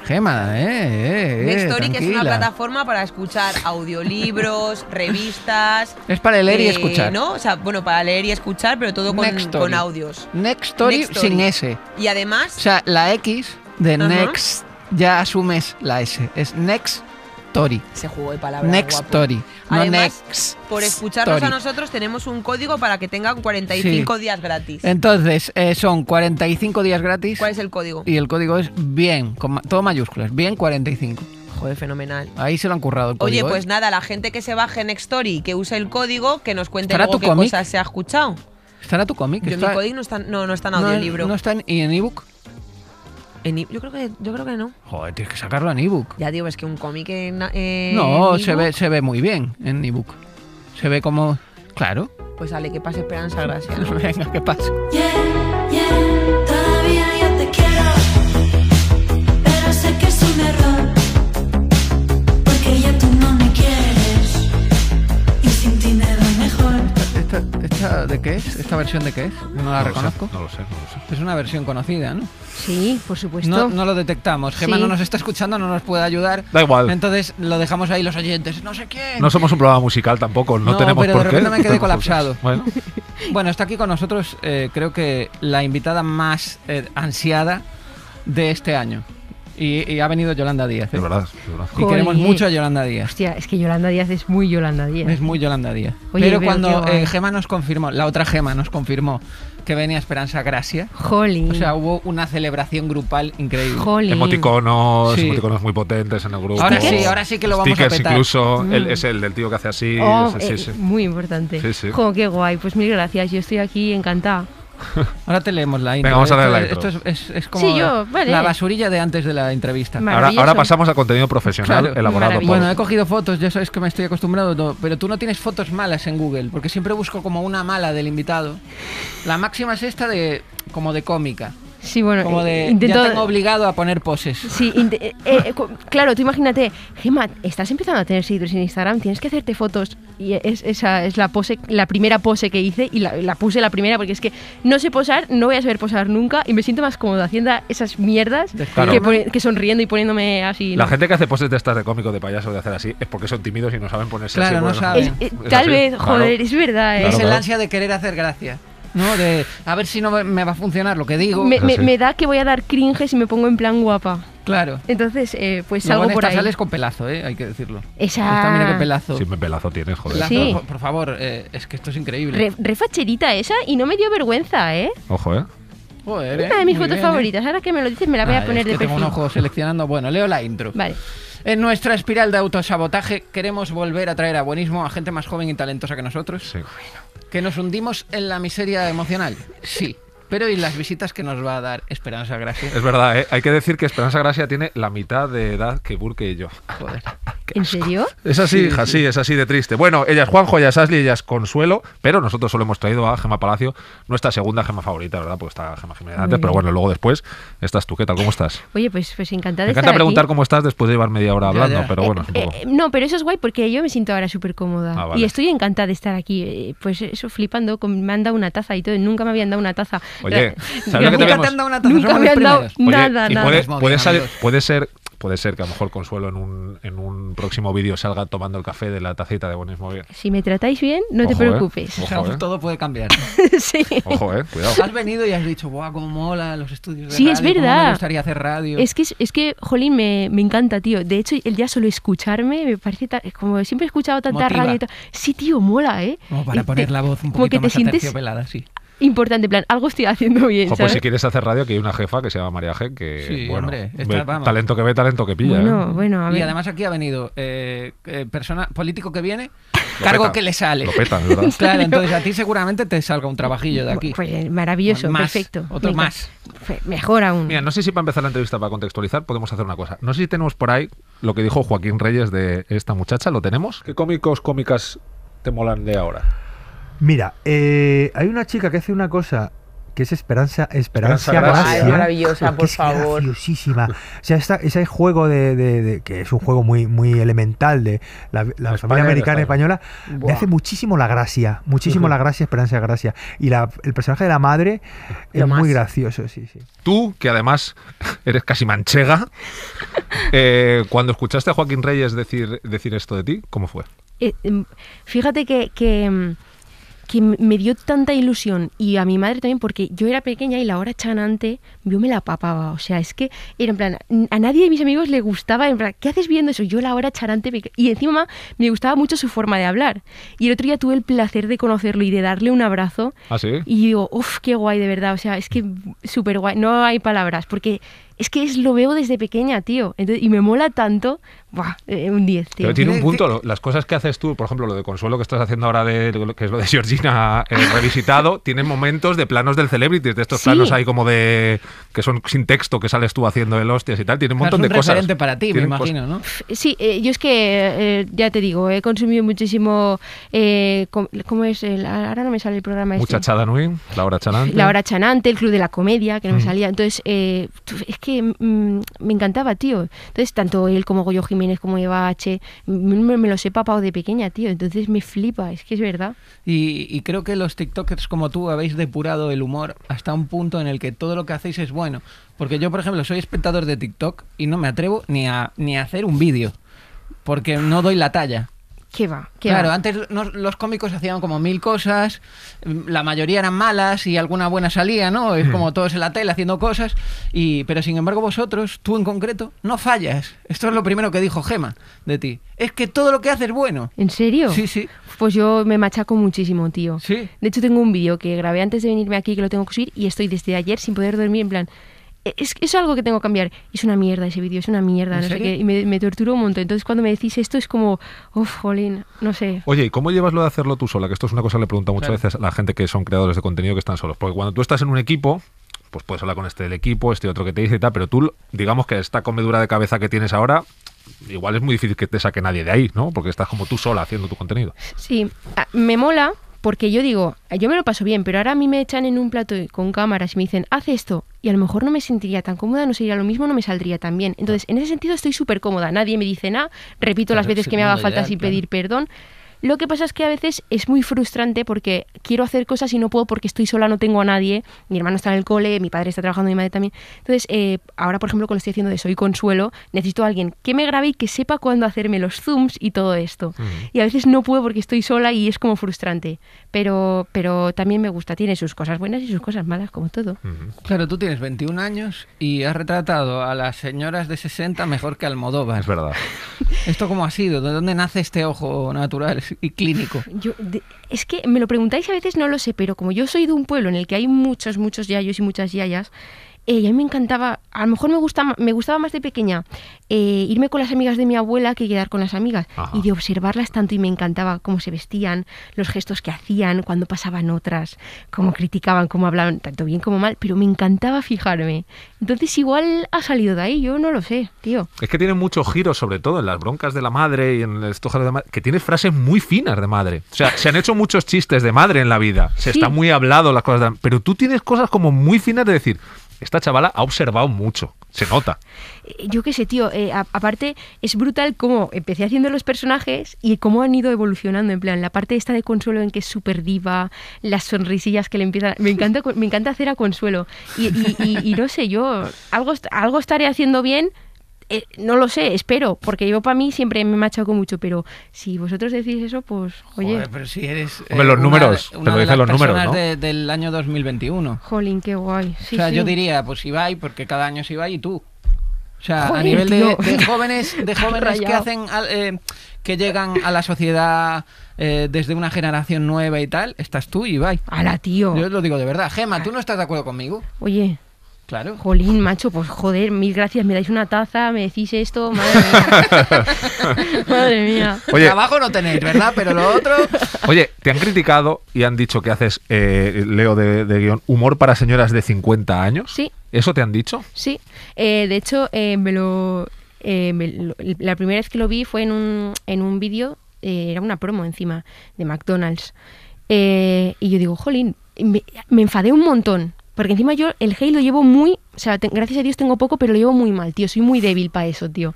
Gema, ¿eh? eh Nextory, es una plataforma para escuchar audiolibros, [laughs] revistas. Es para leer y eh, escuchar. ¿No? O sea, bueno, para leer y escuchar, pero todo con, audios. Next Story sin S. Y además. O sea, la X de Next ya asumes la S. Es Next Story. Se jugó de palabras. Next Story. Además, por escucharnos a nosotros tenemos un código para que tengan 45 días gratis. Entonces, eh, son 45 días gratis. ¿Cuál es el código? Y el código es bien, con, todo mayúsculas, bien 45. Joder, fenomenal. Ahí se lo han currado el código. Oye, pues ¿eh? nada, la gente que se baje Next Story y que use el código, que nos cuente luego qué cosas se ha escuchado. ¿Estará tu cómic? Pero mi código no está, no, no está en audiolibro. No, en ebook yo creo que yo creo que no. Joder, tienes que sacarlo en ebook. Ya digo, es que un cómic en, No, se ve se ve muy bien en ebook. Se ve como claro. Pues dale, que pase Esperanza Gracia. ¿no? [laughs] Venga, que pase. te quiero. Pero sé que es un error. esta, de qué es? ¿Esta versión de qué es? No la reconozco. no, lo sé, no lo sé. Es una versión conocida, ¿no? Sí, por supuesto. No, lo detectamos. Gemma no nos está escuchando, no nos puede ayudar. Da igual. Entonces lo dejamos ahí los oyentes. No sé quién. No somos un programa musical tampoco, no, tenemos pero de repente me quedé colapsado. [laughs] Bueno. está aquí con nosotros, eh, creo que la invitada más eh, ansiada de este año. Y, ha venido Yolanda Díaz. ¿eh? De verdad, Y queremos mucho a Yolanda Díaz. Hostia, es que Yolanda Díaz es muy Yolanda Díaz. Es muy Yolanda Díaz. pero, cuando eh, Gema nos confirmó, la otra Gema nos confirmó que venía Esperanza Gracia. Jolín. O sea, hubo una celebración grupal increíble. Emoticonos, emoticonos muy potentes en el grupo. Ahora sí, ahora sí que lo vamos a petar. incluso, mm. es el del tío que hace así. Oh, eh, sí. Muy importante. Sí, sí. qué guay. Pues mil gracias, yo estoy aquí encantada. [laughs] Ahora te leemos la intro. ¿eh? Esto es, como la basurilla de antes de la entrevista. Ahora, pasamos a contenido profesional elaborado Bueno, he cogido fotos, ya sabes que me estoy acostumbrado, pero tú no tienes fotos malas en Google, porque siempre busco como una mala del invitado. La máxima es esta de como de cómica. Sí, bueno, como eh, de ya obligado a poner poses. Sí, eh, eh, claro, tú imagínate, Gemma, estás empezando a tener seguidores en Instagram, tienes que hacerte fotos y esa es la pose, la primera pose que hice y la, puse la primera porque es que no sé posar, no voy a saber posar nunca y me siento más cómodo haciendo esas mierdas que, sonriendo y poniéndome así. La gente que hace poses de estas de cómico de payaso de hacer así es porque son tímidos y no saben ponerse claro, saben. tal vez, joder, es verdad. es el ansia de querer hacer gracia. ¿no? De a ver si no me, va a funcionar lo que digo. Ah, me, da que voy a dar cringe si me pongo en plan guapa. Claro. Entonces, eh, pues salgo sales con pelazo, ¿eh? hay que decirlo. Esa. mira qué pelazo. me pelazo tienes, joder. por, favor, eh, es que esto es increíble. Re, refacherita esa y no me dio vergüenza, ¿eh? Ojo, ¿eh? Joder, Una ¿eh? de mis fotos ¿eh? favoritas. Ahora que me lo dices, me la voy a ah, poner de perfil. Tengo un ojo seleccionando. Bueno, leo la intro. Vale. En nuestra espiral de autosabotaje queremos volver a traer a buenismo a gente más joven y talentosa que nosotros. Sí. Bueno. ¿Que nos hundimos en la miseria emocional? Sí. Pero y las visitas que nos va a dar Esperanza Gracia. Es verdad, ¿eh? hay que decir que Esperanza Gracia tiene la mitad de edad que Burke y yo. Joder. ¿En serio? Es así, hija, sí. es así de triste. Bueno, ella es Juanjo, ella es Ashley, ella Consuelo, pero nosotros solo hemos traído a Gema Palacio, nuestra segunda Gema favorita, ¿verdad? Porque está Gema Jiménez antes, pero bueno, luego después estás tú, ¿qué tal? ¿Cómo estás? Oye, pues, pues encantada Me encanta preguntar cómo estás después de llevar media hora hablando, pero eh, bueno. Eh, no, pero eso es guay porque yo me siento ahora súper cómoda ah, y estoy encantada de estar aquí. Eh, pues eso, flipando, me han dado una taza y todo, nunca me habían dado una taza. Oye, [laughs] ¿sabes que nunca te han dado una taza. Nunca me han dado nada, nada. puede ser puede ser que a lo mejor Consuelo en un, en un próximo vídeo salga tomando el café de la tacita de Buenos Bien. Si me tratáis bien, no te eh. preocupes. o sea, eh. Todo puede cambiar. [laughs] sí. Ojo, eh, cuidado. Has venido y has dicho, guau, cómo mola los estudios de sí, es verdad. me gustaría hacer radio. Es que, es que Jolín, me, encanta, tío. De hecho, el ya solo escucharme me parece tan, como siempre he escuchado tanta radio. Y sí, tío, mola, ¿eh? Como para poner la voz un poquito más sientes, pelada, sí importante, plan, algo estoy haciendo bien. Pues si quieres hacer radio, que hay una jefa que se llama María G, que talento que ve, talento que pilla. Y además aquí ha venido eh, eh, persona, político que viene, cargo que le sale. [laughs] claro, entonces a ti seguramente te salga un trabajillo de aquí. Pues, pues maravilloso, perfecto. Otro más. Mejor aún. Mira, no sé si para empezar la entrevista, para contextualizar, podemos hacer una cosa. No sé si tenemos por ahí lo que dijo Joaquín Reyes de esta muchacha, ¿lo tenemos? ¿Qué cómicos, cómicas te molan de ahora? Mira, eh, hay una chica que hace una cosa que es Esperanza Esperanza, Esperanza Gracia, maravillosa, por es favor. Graciosísima. O sea, ese juego de, que es un juego muy, muy elemental de la, familia americana española, me hace muchísimo la gracia, muchísimo la gracia Esperanza Gracia. Y el personaje de la madre es muy gracioso, sí, sí. Tú, que además [laughs] eres casi manchega, [laughs] eh, cuando escuchaste a Joaquín Reyes decir, decir esto de ti, ¿cómo fue? Eh, em, fíjate que em, que me dio tanta ilusión y a mi madre también porque yo era pequeña y la hora charante yo me la papaba, o sea, es que era en plan, a nadie de mis amigos le gustaba, en plan, ¿qué haces viendo eso? Yo la hora charante y encima me gustaba mucho su forma de hablar y el otro día tuve el placer de conocerlo y de darle un abrazo ¿Ah, y digo, uff, qué guay de verdad, o sea, es que súper guay, no hay palabras porque es que es, lo veo desde pequeña, tío. y me mola tanto. Buah, eh, un 10, tío. Pero tiene un punto. las cosas que haces tú, por ejemplo, lo de Consuelo que estás haciendo ahora, de, que es lo de Georgina eh, [laughs] revisitado, tienen momentos de planos del Celebrity, de estos planos ahí como de. que son sin texto, que sales tú haciendo el hostias y tal. Tiene un montón de cosas. Es para ti, me imagino, ¿no? Sí, eh, yo es que, ya te digo, he consumido muchísimo. ¿Cómo es? Ah, ahora no me sale el programa Muchachada este. Muchachada Nui, Laura Chanante. Laura Chanante, el Club de la Comedia, que no me mm. salía. Entonces, es que Mm, mm, me encantaba, tío. Entonces, tanto él como Goyo Jiménez, como Eva H, me, los he papado de pequeña, tío. Entonces me flipa, es que es verdad. Y, y, creo que los TikTokers como tú habéis depurado el humor hasta un punto en el que todo lo que hacéis es bueno. Porque yo, por ejemplo, soy espectador de TikTok y no me atrevo ni a, ni a hacer un vídeo. Porque no doy la talla. ¿Qué va? claro, antes los cómicos hacían como mil cosas, la mayoría eran malas y alguna buena salía, ¿no? Es hmm. como todos en la tele haciendo cosas, y, pero sin embargo vosotros, tú en concreto, no fallas. Esto es lo primero que dijo Gema de ti. Es que todo lo que haces es bueno. ¿En serio? Sí, sí. Pues yo me machaco muchísimo, tío. Sí. De hecho, tengo un vídeo que grabé antes de venirme aquí, que lo tengo que subir, y estoy desde ayer sin poder dormir, en plan, eh, es, es algo que tengo que cambiar. Es una mierda ese vídeo, es una mierda, no sé qué. Y me, me torturo un montón. Entonces, cuando me decís esto, es como, uff, jolín, no sé. Oye, ¿y cómo llevas lo de hacerlo tú sola? Que esto es una cosa que le pregunto muchas veces a la gente que son creadores de contenido que están solos. Porque cuando tú estás en un equipo, pues puedes hablar con este del equipo, este otro que te dice y tal, pero tú, digamos que esta comedura de cabeza que tienes ahora, igual es muy difícil que te saque nadie de ahí, ¿no? Porque estás como tú sola haciendo tu contenido. Sí, ah, me mola porque yo digo, yo me lo paso bien, pero ahora a mí me echan en un plato con cámaras y me dicen, haz esto, y a lo mejor no me sentiría tan cómoda, no sería lo mismo, no me saldría tan bien. Entonces, en ese sentido estoy súper cómoda, nadie me dice nada, repito las veces que me haga falta sin pedir perdón. Lo que pasa es que a veces es muy frustrante porque quiero hacer cosas y no puedo porque estoy sola, no tengo a nadie. Mi hermano está en el cole, mi padre está trabajando, mi madre también. Entonces, eh, ahora, por ejemplo, cuando estoy haciendo de Soy Consuelo, necesito a alguien que me grabe y que sepa cuándo hacerme los zooms y todo esto. Y a veces no puedo porque estoy sola y es como frustrante. Pero, pero también me gusta, tiene sus cosas buenas y sus cosas malas, como todo. Claro, tú tienes 21 años y has retratado a las señoras de 60 mejor que Almodóvar. Es verdad. [laughs] ¿Esto cómo ha sido? ¿De dónde nace este ojo natural? y clínico? es que me lo preguntáis a veces, no lo sé, pero como yo soy de un pueblo en el que hay muchos, muchos yayos y muchas yayas, eh, a mí me encantaba, a lo mejor me, gusta, me gustaba más de pequeña eh, irme con las amigas de mi abuela que quedar con las amigas. Y de observarlas tanto y me encantaba cómo se vestían, los gestos que hacían, cuando pasaban otras, cómo criticaban, cómo hablaban, tanto bien como mal, pero me encantaba fijarme. Entonces igual ha salido de ahí, yo no lo sé, tío. Es que tiene muchos giros, sobre todo en las broncas de la madre y en el estos de la madre, que tiene frases muy finas de madre. O sea, se han hecho muchos chistes de madre en la vida. Se está muy hablado las cosas de Pero tú tienes cosas como muy finas de decir esta chavala ha observado mucho, se nota. Yo qué sé, tío, eh, aparte es brutal cómo empecé haciendo los personajes y cómo han ido evolucionando, en plan, la parte esta de Consuelo en que es súper diva, las sonrisillas que le empiezan... Me encanta, me encanta hacer a Consuelo. Y, y no sé, yo algo, algo estaré haciendo bien eh, no lo sé, espero, porque yo para mí siempre me machaco mucho, pero si vosotros decís eso, pues oye. pero si eres. los números, una, te lo los números. del año 2021. Jolín, qué guay. o sea, yo diría, pues Ibai, porque cada año si Ibai y tú. O sea, a nivel de, jóvenes, de [laughs] jóvenes que hacen, eh, que llegan a la sociedad eh, desde una generación nueva y tal, estás tú, y Ibai. la tío! Yo lo digo de verdad. Gema, ¿tú ah. no estás de acuerdo conmigo? Oye, Claro. Jolín, macho, pues joder, mil gracias, me dais una taza, me decís esto, [laughs] madre mía. Oye, Trabajo no tenéis, ¿verdad? Pero lo otro. Oye, te han criticado y han dicho que haces, eh, Leo de, guión, humor para señoras de 50 años. Sí. ¿Eso te han dicho? Sí. Eh, de hecho, eh, La primera vez que lo vi fue en un, vídeo, era una promo encima, de McDonald's. y yo digo, jolín, me enfadé un montón porque encima yo el hate lo llevo muy, o sea, gracias a Dios tengo poco, pero lo llevo muy mal, tío. Soy muy débil para eso, tío.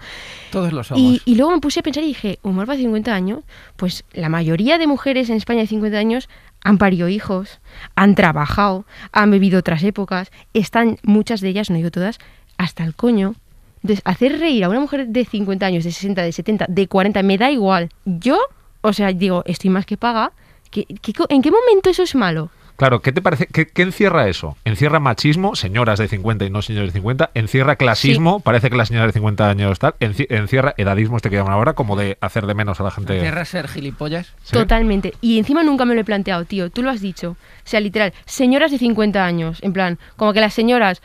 Todos lo somos. Y, luego me puse a pensar y dije, humor para 50 años, pues la mayoría de mujeres en España de 50 años han parido hijos, han trabajado, han vivido otras épocas, están muchas de ellas, no digo todas, hasta el coño. Entonces, hacer reír a una mujer de 50 años, de 60, de 70, de 40, me da igual. Yo, o sea, digo, estoy más que paga. en qué momento eso es malo? Claro, ¿qué te parece? ¿Qué, encierra eso? Encierra machismo, señoras de 50 y no señores de 50, encierra clasismo, parece que las señoras de 50 años tal, encierra edadismo, este que llaman ahora, como de hacer de menos a la gente. Encierra ser gilipollas. Totalmente. Y encima nunca me lo he planteado, tío, tú lo has dicho. O sea, literal, señoras de 50 años, en plan, como que las señoras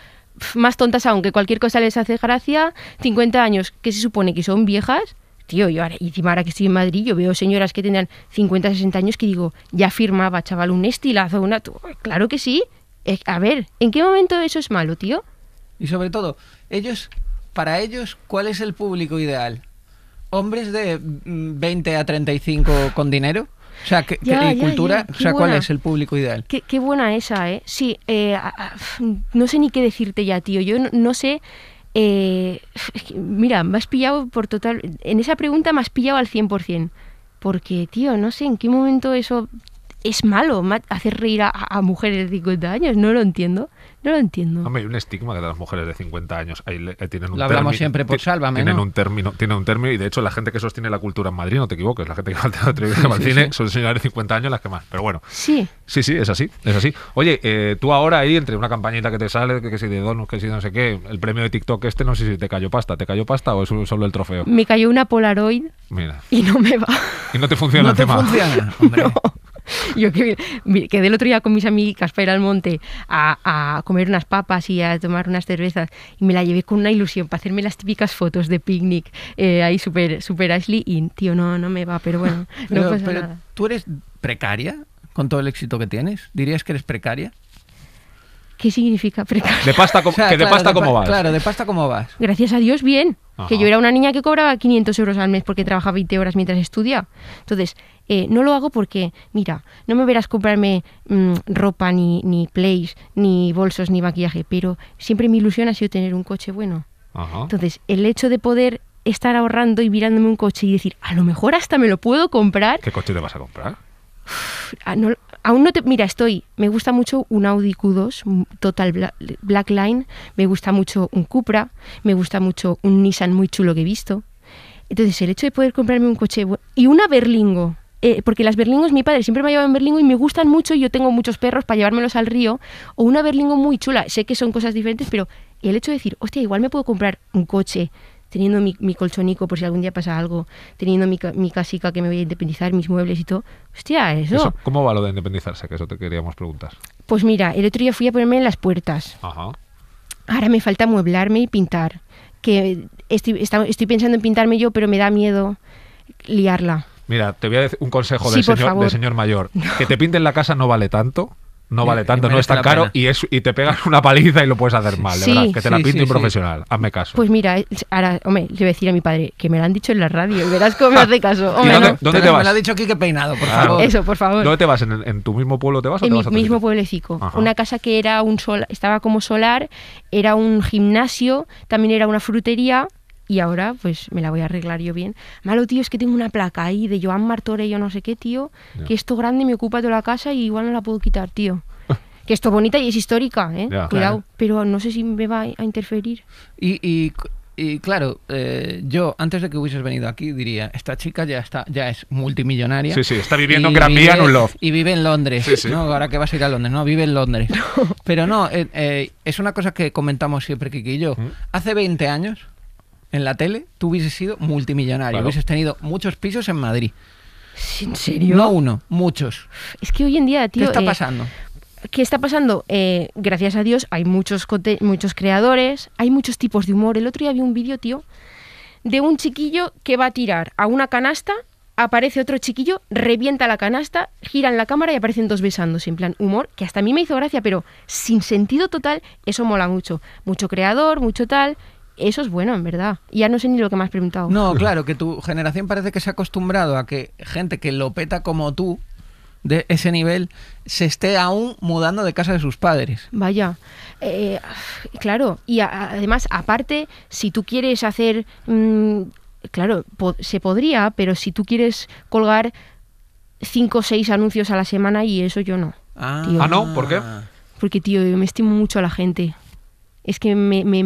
más tontas aún, que cualquier cosa les hace gracia, 50 años, que se supone que son viejas, tío, yo y ahora que estoy en Madrid, yo veo señoras que tenían 50, 60 años que digo, ya firmaba, chaval, un estilazo, una... Claro que sí. Eh, a ver, ¿en qué momento eso es malo, tío? Y sobre todo, ellos, para ellos, ¿cuál es el público ideal? ¿Hombres de 20 mm, a 35 con dinero? O sea, que, cultura, o sea, ¿cuál es el público ideal? Qué, buena esa, ¿eh? Sí, eh, no sé ni qué decirte ya, tío. Yo no sé eh, mira, me has pillado por total... En esa pregunta me has pillado al 100%. Porque, tío, no sé en qué momento eso es malo, hacer reír a, a mujeres de 50 años, no lo entiendo. No lo entiendo. Hombre, hay un estigma de las mujeres de 50 años. Ahí, eh, tienen un lo hablamos siempre por Sálvame, tienen un término Tienen un término y de hecho la gente que sostiene la cultura en Madrid, no te equivoques, la gente que va al cine son señores de 50 años las que más. Pero bueno. Sí. Sí, sí, es así, es así. Oye, eh, tú ahora ahí, entre una campañita que te sale, que, si de donos que si no sé qué, el premio de TikTok este, no sé si te cayó pasta. ¿Te cayó pasta o es solo el trofeo? Me cayó una Polaroid Mira. y no me va. Y no te funciona no te Funciona, [laughs] hombre. [laughs] yo que quedé el otro día con mis amigas para ir al monte a, comer unas papas y a tomar unas cervezas y me la llevé con una ilusión para hacerme las típicas fotos de picnic eh, ahí super, super Ashley y tío, no, no me va, pero bueno, [laughs] no pero, ¿Tú eres precaria con todo el éxito que tienes? ¿Dirías que eres precaria? ¿Qué significa precaria? De pasta, [laughs] que de pasta cómo vas. Claro, de pasta cómo vas. Gracias a Dios, bien. Que yo era una niña que cobraba 500 euros al mes porque trabajaba 20 horas mientras estudia. Entonces, eh, no lo hago porque, mira, no me verás comprarme mm, ropa, ni, ni plays, ni bolsos, ni maquillaje, pero siempre mi ilusión ha sido tener un coche bueno. Entonces, el hecho de poder estar ahorrando y mirándome un coche y decir, a lo mejor hasta me lo puedo comprar. ¿Qué coche te vas a comprar? aún no te. Mira, estoy. Me gusta mucho un Audi Q2 mm, Total Black, Line. Me gusta mucho un Cupra. Me gusta mucho un Nissan muy chulo que he visto. Entonces, el hecho de poder comprarme un coche y una Berlingo eh, porque las berlingos, mi padre siempre me ha llevado en berlingo y me gustan mucho y yo tengo muchos perros para llevármelos al río, o una berlingo muy chula, sé que son cosas diferentes, pero el hecho de decir, hostia, igual me puedo comprar un coche teniendo mi, colchonico por si algún día pasa algo, teniendo mi, casica que me voy a independizar, mis muebles y todo, hostia, eso. eso. ¿Cómo va lo de independizarse? Que eso te queríamos preguntar. Pues mira, el otro día fui a ponerme en las puertas. Ahora me falta mueblarme y pintar, que estoy pensando en pintarme yo, pero me da miedo liarla. Mira, te voy a decir un consejo del, señor, mayor. [laughs] Que te pinten la casa no vale tanto. No vale tanto, no es tan caro y, es, y te pegas una paliza y lo puedes hacer mal, de verdad. Que te la pinte un profesional, hazme caso. Pues mira, eh, ahora, hombre, le voy a decir a mi padre que me lo han dicho en la radio y verás cómo me [laughs] hace caso. dónde, te vas? Me lo ha dicho que Peinado, por favor. Eso, por favor. ¿Dónde te vas? ¿En, tu mismo pueblo te vas? En mi mismo pueblecico. Una casa que era un sol, estaba como solar, era un gimnasio, también era una frutería y ahora pues me la voy a arreglar yo bien. Malo, tío, es que tengo una placa ahí de Joan Martorell yo no sé qué, tío, que esto grande me ocupa toda la casa y igual no la puedo quitar, tío. [laughs] que esto bonita y es histórica, ¿eh? Cuidado, pero no sé si me va a interferir. Y, claro, eh, yo antes de que hubieses venido aquí diría, esta chica ya está ya es multimillonaria. Sí, sí, está viviendo en Gran Vía en un loft. Y vive en Londres. No, ahora que vas a ir a Londres, no, vive en Londres. [laughs] pero no, eh, eh, es una cosa que comentamos siempre Kiki y yo. Mm. Hace 20 años en la tele, tú hubieses sido multimillonario, hubieses tenido muchos pisos en Madrid. ¿En serio? No uno, muchos. Es que hoy en día, tío... ¿Qué está eh, pasando? ¿Qué está pasando? Eh, gracias a Dios hay muchos, muchos creadores, hay muchos tipos de humor. El otro día vi un vídeo, tío, de un chiquillo que va a tirar a una canasta aparece otro chiquillo, revienta la canasta, giran la cámara y aparecen dos besándose. En plan, humor, que hasta a mí me hizo gracia, pero sin sentido total, eso mola mucho. Mucho creador, mucho tal. Eso es bueno, en verdad. Ya no sé ni lo que me has preguntado. No, claro, que tu generación parece que se ha acostumbrado a que gente que lo peta como tú, de ese nivel, se esté aún mudando de casa de sus padres. Vaya, eh, claro. Y además, aparte, si tú quieres hacer... Mm, claro, se podría, pero si tú quieres colgar cinco o seis anuncios a la semana y eso yo no. Ah, ah no, ¿por qué? Ah. Porque, tío, yo me estimo mucho a la gente. Es que me, me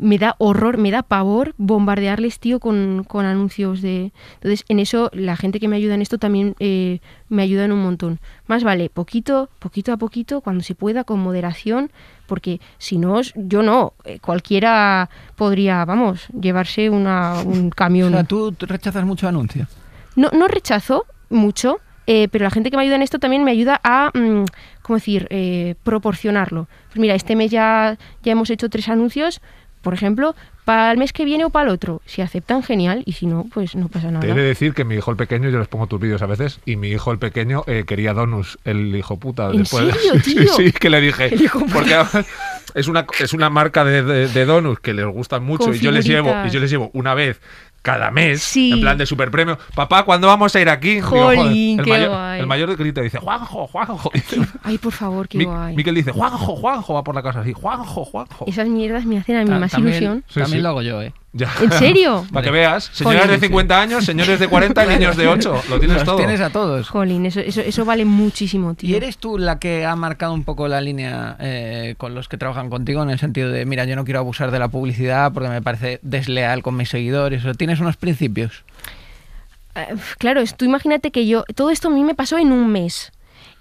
me da horror, me da pavor bombardearles, tío, con, con anuncios de... Entonces, en eso, la gente que me ayuda en esto también eh, me ayuda en un montón. Más vale, poquito, poquito a poquito, cuando se pueda, con moderación, porque si no, yo no, eh, cualquiera podría, vamos, llevarse un camión. [laughs] O sea, ¿tú rechazas mucho anuncios? No, no rechazo mucho, eh, pero la gente que me ayuda en esto también me ayuda a, mm, ¿cómo decir?, proporcionarlo. Pues mira, este mes ya, ya hemos hecho tres anuncios, por ejemplo, para el mes que viene o para el otro. Si aceptan, genial, y si no, pues no pasa nada. Te he de decir que mi hijo el pequeño, yo les pongo tus vídeos a veces, y mi hijo el pequeño eh, quería donuts, el hijo puta. después. tío? [laughs] Sí, que le dije. Porque es una, es una marca de, de, donuts que les gusta mucho, y yo les, llevo, y yo les llevo una vez cada mes, sí. en plan de super premio. Papá, ¿cuándo vamos a ir aquí? Jolín, el, mayor, guay. el mayor grita dice, Juanjo, Juanjo. Ay, [laughs] por favor, qué guay. Miquel dice, Juanjo, Juanjo, va por la casa así, Juanjo, Juanjo. Esas mierdas me hacen a mí más ilusión. también lo hago yo, ¿eh? ¿En serio? [laughs] Para que veas, señoras de 50 años, señores de 40 y niños de 8. Lo tienes tienes a todos. Jolín, eso, vale muchísimo, tío. ¿Y eres tú la que ha marcado un poco la línea eh, con los que trabajan contigo en el sentido de, mira, yo no quiero abusar de la publicidad porque me parece desleal con mis seguidores? tienes unos principios? Eh, claro, tú imagínate que yo. Todo esto a mí me pasó en un mes.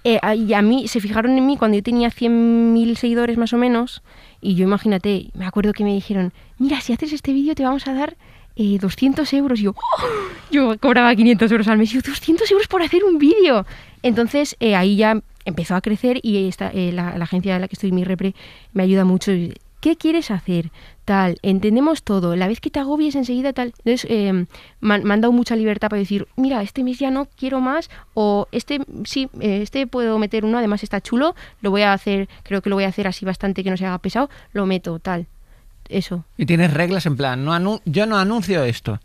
Eh, y a mí se fijaron en mí cuando yo tenía 100.000 seguidores más o menos. Y yo imagínate, me acuerdo que me dijeron, mira, si haces este vídeo te vamos a dar 200 eh, euros. yo, ¡Oh!". yo cobraba 500 euros al mes. Y yo, 200 euros por hacer un vídeo. Entonces eh, ahí ya empezó a crecer y eh, la, la, agencia de la que estoy, mi repre, me ayuda mucho. ¿Qué quieres hacer? tal, entendemos todo, la vez que te agobies enseguida tal. Entonces, em, me, han, dado mucha libertad para decir, mira, este mes ya no quiero más, o este sí, eh, este puedo meter uno, además está chulo, lo voy a hacer, creo que lo voy a hacer así bastante que no se haga pesado, lo meto, tal. Eso. Y tienes reglas en plan, no yo no anuncio esto.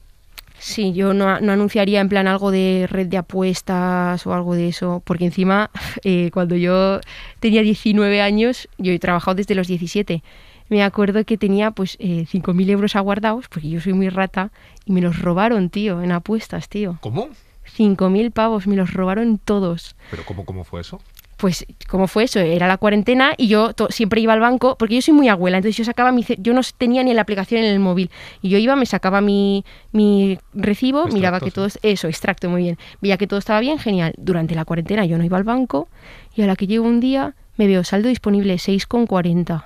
Sí, yo no, anunciaría en plan algo de red de apuestas o algo de eso, porque encima [laughs] eh, cuando yo tenía 19 años, yo he trabajado desde los 17 me acuerdo que tenía pues eh, 5.000 euros aguardados, porque yo soy muy rata, y me los robaron, tío, en apuestas, tío. ¿Cómo? 5.000 pavos, me los robaron todos. ¿Pero cómo, cómo fue eso? Pues, ¿cómo fue eso? Era la cuarentena y yo siempre iba al banco, porque yo soy muy abuela, entonces yo sacaba mi... Yo no tenía ni la aplicación en el móvil. Y yo iba, me sacaba mi, mi recibo, miraba que todo... Eso, extracto, muy bien. Veía que todo estaba bien, genial. Durante la cuarentena yo no iba al banco y a la que llego un día me veo saldo disponible 6,40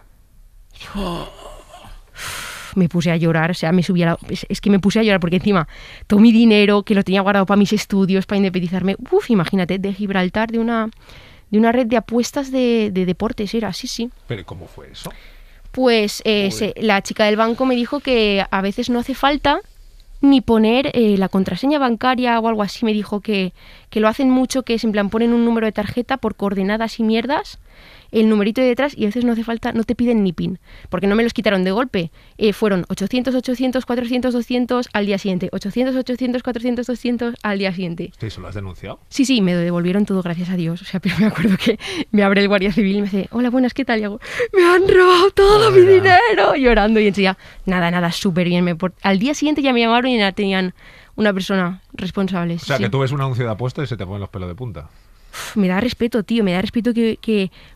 me puse a llorar, o sea, me subía, es, que me puse a llorar porque encima todo mi dinero que lo tenía guardado para mis estudios, para independizarme, uff, imagínate, de Gibraltar, de una, de una red de apuestas de, deportes, era, así, sí. ¿Pero cómo fue eso? Pues eh, la chica del banco me dijo que a veces no hace falta ni poner eh, la contraseña bancaria o algo así. Me dijo que, que lo hacen mucho, que en plan ponen un número de tarjeta por coordenadas y mierdas el numerito de detrás y a veces no hace falta, no te piden ni pin, porque no me los quitaron de golpe. Eh, fueron 800, 800, 400, 200 al día siguiente, 800, 800, 400, 200 al día siguiente. ¿Sí, lo has denunciado? Sí, sí, me devolvieron todo, gracias a Dios. O sea, [laughs] pero me acuerdo que me abre el guardia civil y me dice, hola, buenas, ¿qué tal? Y hago, me han robado todo mi dinero, llorando. Y enseguida, nada, nada, súper bien. Me Al día siguiente ya me llamaron y ya tenían una persona responsable. O sea, que tú ves un anuncio de apuesta y se te ponen los pelos de punta me da respeto, tío, me da respeto que,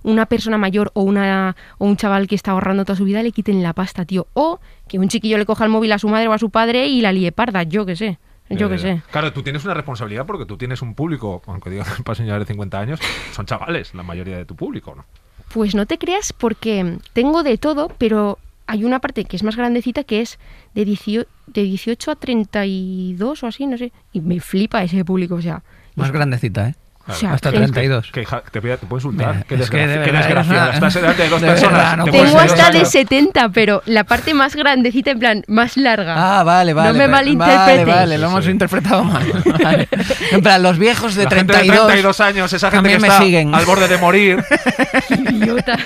una persona mayor o, una, o un chaval que está ahorrando toda su vida le quiten la pasta, tío. O que un chiquillo le coja el móvil a su madre o a su padre y la lieparda. parda, yo qué sé. Yo qué sé. Claro, tú tienes una responsabilidad porque tú tienes un público, aunque digas para señores de 50 años, son chavales la mayoría de tu público, ¿no? Pues no te creas porque tengo de todo, pero hay una parte que es más grandecita que es de, de 18 a 32 o así, no sé. Y me flipa ese público, o sea. Más grandecita, ¿eh? hasta 32. te, puedes que qué de tengo hasta de 70, pero la parte más grandecita, en plan, más larga. Ah, vale, vale. No me malinterpretes. Vale, vale, lo hemos interpretado mal. [laughs] En plan, los viejos de, 32, años, esa gente que siguen. al borde de morir. [laughs] Idiota.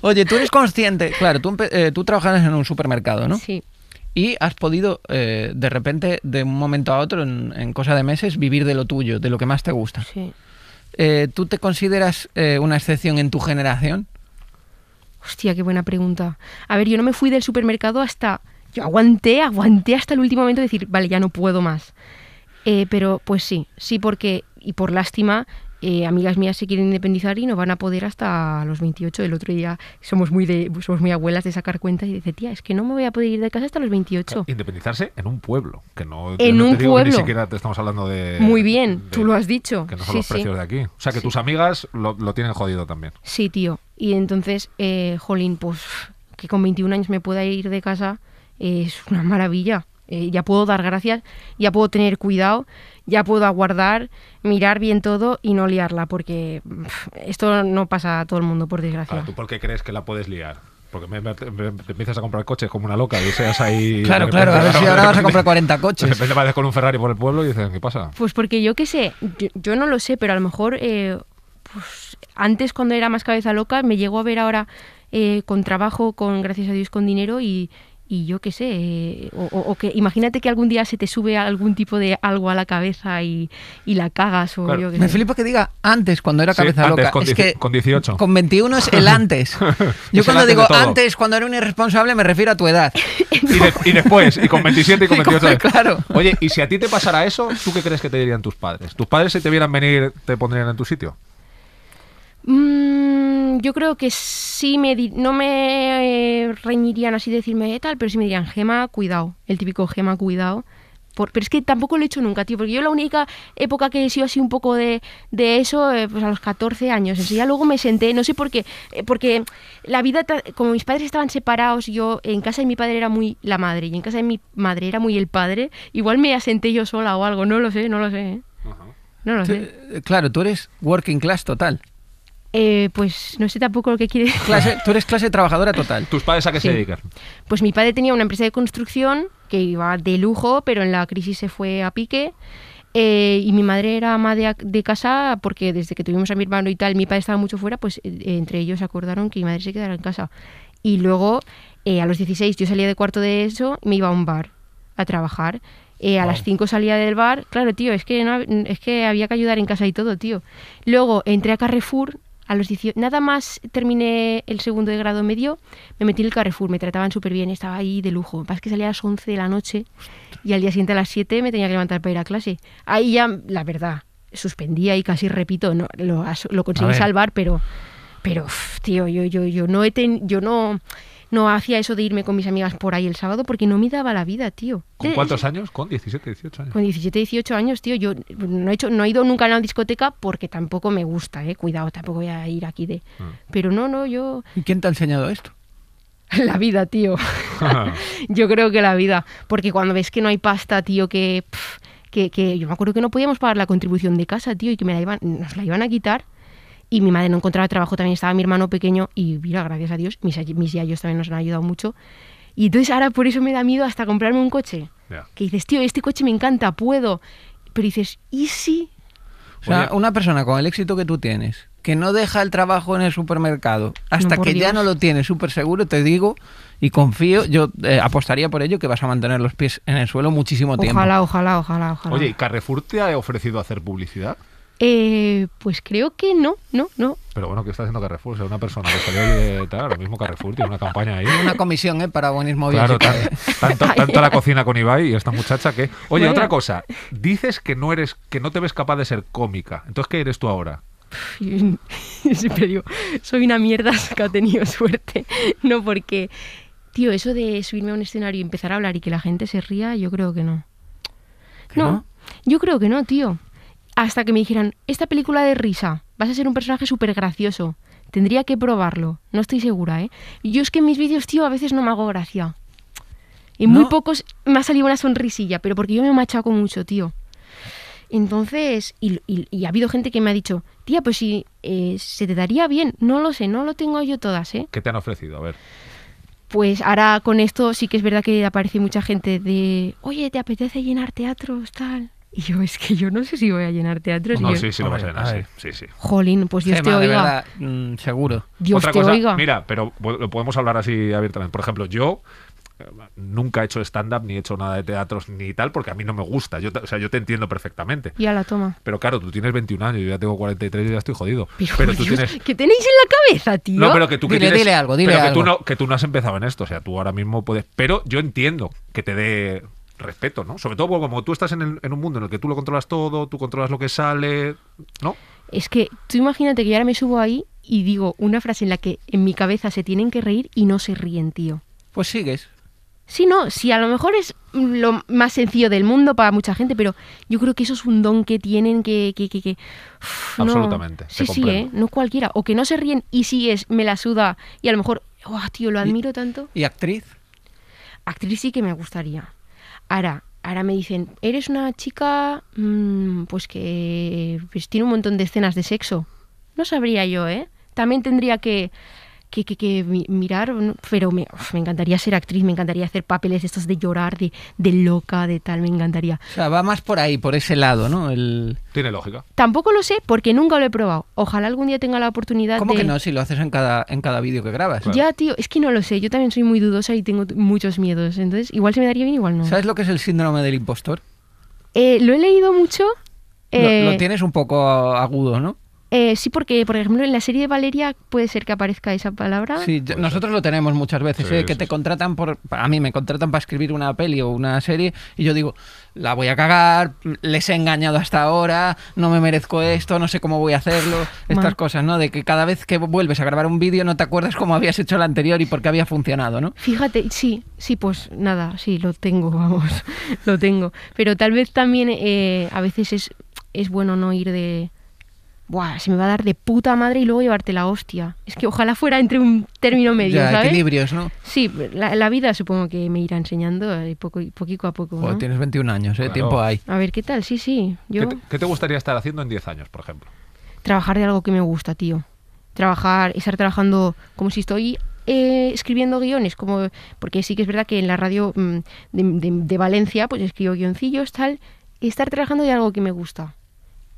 Oye, tú eres consciente. Claro, tú, eh, tú trabajas en un supermercado, ¿no? Sí y has podido eh, de repente, de un momento a otro, en, en cosa de meses, vivir de lo tuyo, de lo que más te gusta. Sí. Eh, ¿tú te consideras eh, una excepción en tu generación? Hostia, qué buena pregunta. A ver, yo no me fui del supermercado hasta... Yo aguanté, aguanté hasta el último momento de decir, vale, ya no puedo más. Eh, pero pues sí, sí porque, y por lástima, eh, amigas mías se quieren independizar y no van a poder hasta los 28. El otro día somos muy de, somos muy abuelas de sacar cuentas y dice, tía, es que no me voy a poder ir de casa hasta los 28. Eh, independizarse en un pueblo, que no, en un pueblo. ni siquiera te estamos hablando de... Muy bien, tú lo has dicho. Que no son los precios de aquí. O sea, que tus amigas lo, tienen jodido también. Sí, tío. Y entonces, eh, jolín, pues que con 21 años me pueda ir de casa eh, es una maravilla. Eh, ya puedo dar gracias, ya puedo tener cuidado, ya puedo aguardar, mirar bien todo y no liarla, porque esto no pasa a todo el mundo, por desgracia. ¿Tú por qué crees que la puedes liar? Porque me, empiezas a comprar coches como una loca y seas ahí. [laughs] Claro, claro, [laughs] ahora vas a comprar 40 coches. De con un Ferrari por el pueblo y dices, ¿qué pasa? Pues porque yo qué sé, yo, no lo sé, pero a lo mejor eh, pues, antes cuando era más cabeza loca me llegó a ver ahora eh, con trabajo, con gracias a Dios, con dinero y, y yo qué sé, eh, o, que imagínate que algún día se te sube algún tipo de algo a la cabeza y, la cagas. O yo que Me flipo que diga antes, cuando era cabeza loca. Con es que con 18. Con 21 es el [laughs] antes. Yo cuando digo antes, cuando era un irresponsable, me refiero a tu edad. [laughs] y, después, y con 27 y con 28. [laughs] claro. Oye, y si a ti te pasara eso, ¿tú qué crees que te dirían tus padres? ¿Tus padres si te vieran venir, te pondrían en tu sitio? Mmm Mm, yo creo que sí me no me eh, reñirían así decirme eh, tal, pero sí me dirían Gema, cuidado, el típico Gema, cuidado. pero es que tampoco lo he hecho nunca, tío, porque yo la única época que he sido así un poco de, de eso, eh, pues a los 14 años. Entonces ya luego me senté, no sé por qué, porque la vida, como mis padres estaban separados, yo en casa de mi padre era muy la madre y en casa de mi madre era muy el padre, igual me asenté yo sola o algo, no lo sé, no lo sé. No lo sé. Claro, tú eres working class total. Eh, pues no sé tampoco lo que quiere clase, Tú eres clase trabajadora total. ¿Tus padres a qué se dedican? Pues mi padre tenía una empresa de construcción que iba de lujo, pero en la crisis se fue a pique. Eh, y mi madre era ama de, casa porque desde que tuvimos a mi hermano y tal, mi padre estaba mucho fuera, pues eh, entre ellos acordaron que mi madre se quedara en casa. Y luego, a los 16, yo salía de cuarto de eso me iba a un bar a trabajar. a las 5 salía del bar. Claro, tío, es que, es que había que ayudar en casa y todo, tío. Luego entré a Carrefour a los nada más terminé el segundo de grado medio, me metí en el Carrefour, me trataban súper bien, estaba ahí de lujo. Pasa que salía a las 11 de la noche y al día siguiente a las 7 me tenía que levantar para ir a clase. Ahí ya, la verdad, suspendía y casi repito, no, lo, conseguí salvar, pero, pero, tío, yo, yo, yo no he tenido, yo no no hacía eso de irme con mis amigas por ahí el sábado porque no me daba la vida, tío. ¿Con cuántos años? Con 17, 18 años. Con 17, 18 años, tío. Yo no he, hecho, no he ido nunca a una discoteca porque tampoco me gusta, ¿eh? Cuidado, tampoco voy a ir aquí de... Ah. Pero no, no, yo... ¿Y quién te ha enseñado esto? [laughs] La vida, tío. Ah. [laughs] yo creo que la vida. Porque cuando ves que no hay pasta, tío, que... que, yo me acuerdo que no podíamos pagar la contribución de casa, tío, y que me la iban, nos la iban a quitar y mi madre no encontraba trabajo, también estaba mi hermano pequeño y mira, gracias a Dios, mis, mis yayos también nos han ayudado mucho. Y entonces ahora por eso me da miedo hasta comprarme un coche. Que dices, tío, este coche me encanta, puedo. Pero dices, ¿y si? O sea, una persona con el éxito que tú tienes, que no deja el trabajo en el supermercado hasta que ya no lo tiene súper seguro, te digo y confío, yo eh, apostaría por ello que vas a mantener los pies en el suelo muchísimo tiempo. Ojalá, ojalá, ojalá, ojalá. Oye, ¿y Carrefour te ha ofrecido hacer publicidad? Eh, pues creo que no, no, no. Pero bueno, ¿qué está haciendo Carrefour? O una persona que salió de tal, lo mismo Carrefour tiene una campaña ahí. Una comisión, ¿eh? Para buenismo Claro, tanto, [laughs] tanto la cocina con Ibai y esta muchacha que... Oye, otra cosa. Dices que no eres, que no te ves capaz de ser cómica. Entonces, ¿qué eres tú ahora? [laughs] siempre soy una mierda que ha tenido [laughs] suerte. No, porque, tío, eso de subirme a un escenario y empezar a hablar y que la gente se ría, yo creo que no? no? Yo creo que no, tío. Hasta que me dijeran, esta película de risa, vas a ser un personaje súper gracioso. Tendría que probarlo. No estoy segura, ¿eh? Y Yo es que en mis vídeos, tío, a veces no me hago gracia. Y muy pocos me ha salido una sonrisilla, pero porque yo me he machaco mucho, tío. Entonces, y, ha habido gente que me ha dicho, tía, pues si eh, se te daría bien, no lo sé, no lo tengo yo todas, ¿eh? ¿Qué te han ofrecido? A ver. Pues ahora con esto sí que es verdad que aparece mucha gente de, oye, ¿te apetece llenar teatros, tal? Y yo, es que yo no sé si voy a llenar teatros. No, sí, sí lo vas a llenar, sí, sí, Jolín, pues Dios te oiga. Mm, seguro. Dios te cosa, oiga. Mira, pero lo podemos hablar así abiertamente. Por ejemplo, yo eh, nunca he hecho stand-up, ni he hecho nada de teatros, ni tal, porque a mí no me gusta. Yo, o sea, yo te entiendo perfectamente. Y a la toma. Pero claro, tú tienes 21 años, yo ya tengo 43 y ya estoy jodido. Pero, ¿Qué tenéis en la cabeza, tío? No, pero que tú que dile algo, dile Que tú, no, que tú no has empezado en esto, o sea, tú ahora mismo puedes... Pero yo entiendo que te dé respeto, ¿no? Sobre todo porque como tú estás en, un mundo en el que tú lo controlas todo, tú controlas lo que sale, ¿no? Es que tú imagínate que yo ahora me subo ahí y digo una frase en la que en mi cabeza se tienen que reír y no se ríen, tío. Pues sigues. Sí, no, sí, a lo mejor es lo más sencillo del mundo para mucha gente, pero yo creo que eso es un don que tienen que... que, que, que Absolutamente. Sí, sí, ¿eh? no cualquiera. O que no se ríen y sigues, me la suda y a lo mejor, oh, tío, lo admiro tanto. ¿Y actriz? Actriz sí que me gustaría. Ahora, ahora me dicen, eres una chica mm, pues que pues tiene un montón de escenas de sexo. No sabría yo, ¿eh? También tendría que que, que, mirar, pero me, encantaría ser actriz, me encantaría hacer papeles estos de llorar, de, de loca, de tal, me encantaría. O sea, va más por ahí, por ese lado, ¿no? Tiene lógica. Tampoco lo sé porque nunca lo he probado. Ojalá algún día tenga la oportunidad de... ¿Cómo que no? Si lo haces en cada, en cada vídeo que grabas. Ya, tío, es que no lo sé. Yo también soy muy dudosa y tengo muchos miedos. Entonces, igual se me daría bien, igual no. ¿Sabes lo que es el síndrome del impostor? Eh, lo he leído mucho. lo eh, tienes un poco agudo, ¿no? Eh, sí, porque, por ejemplo, en la serie de Valeria puede ser que aparezca esa palabra. Sí, nosotros lo tenemos muchas veces, eh, que te contratan por... A mí me contratan para escribir una peli o una serie y yo digo, la voy a cagar, les he engañado hasta ahora, no me merezco esto, no sé cómo voy a hacerlo, estas cosas, ¿no? De que cada vez que vuelves a grabar un vídeo no te acuerdas cómo habías hecho el anterior y por qué había funcionado, ¿no? Fíjate, sí, sí, pues nada, sí, lo tengo, [laughs] vamos, lo tengo. Pero tal vez también eh, a veces es, es bueno no ir de Buah, se me va a dar de puta madre y luego llevarte la hostia. Es que ojalá fuera entre un término medio, ya, equilibrios, ¿no? Sí, la, vida supongo que me irá enseñando eh, poco, poquito a poco, Tienes 21 años, ¿eh? Tiempo hay. A ver, ¿qué tal? Sí, sí. ¿Qué, te, gustaría estar haciendo en 10 años, por ejemplo? Trabajar de algo que me gusta, tío. Trabajar, estar trabajando como si estoy eh, escribiendo guiones, como porque sí que es verdad que en la radio mm, de, de, de Valencia pues escribo guioncillos, tal, estar trabajando de algo que me gusta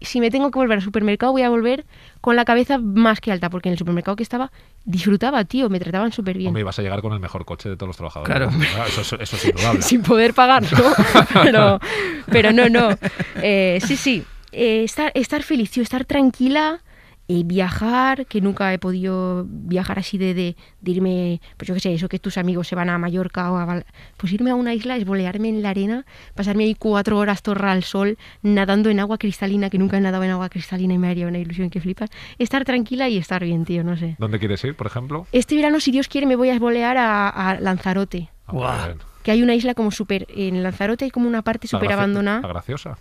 si me tengo que volver al supermercado, voy a volver con la cabeza más que alta, porque en el supermercado que estaba disfrutaba, tío, me trataban súper bien. Me ibas a llegar con el mejor coche de todos los trabajadores. Claro. Eso, es indudable. [laughs] Sin poder pagar, ¿no? [laughs] pero, no, no. Eh, sí, sí. Eh, estar, estar feliz, tío, estar tranquila, eh, viajar, que nunca he podido viajar así de, de, irme, pues yo qué sé, eso que tus amigos se van a Mallorca o a... Pues irme a una isla, es bolearme en la arena, pasarme ahí cuatro horas torra al sol, nadando en agua cristalina, que nunca he nadado en agua cristalina y me haría una ilusión que flipas. Estar tranquila y estar bien, tío, no sé. ¿Dónde quieres ir, por ejemplo? Este verano, si Dios quiere, me voy a bolear a, Lanzarote. Ah, que hay una isla como súper... En Lanzarote hay como una parte súper abandonada. graciosa.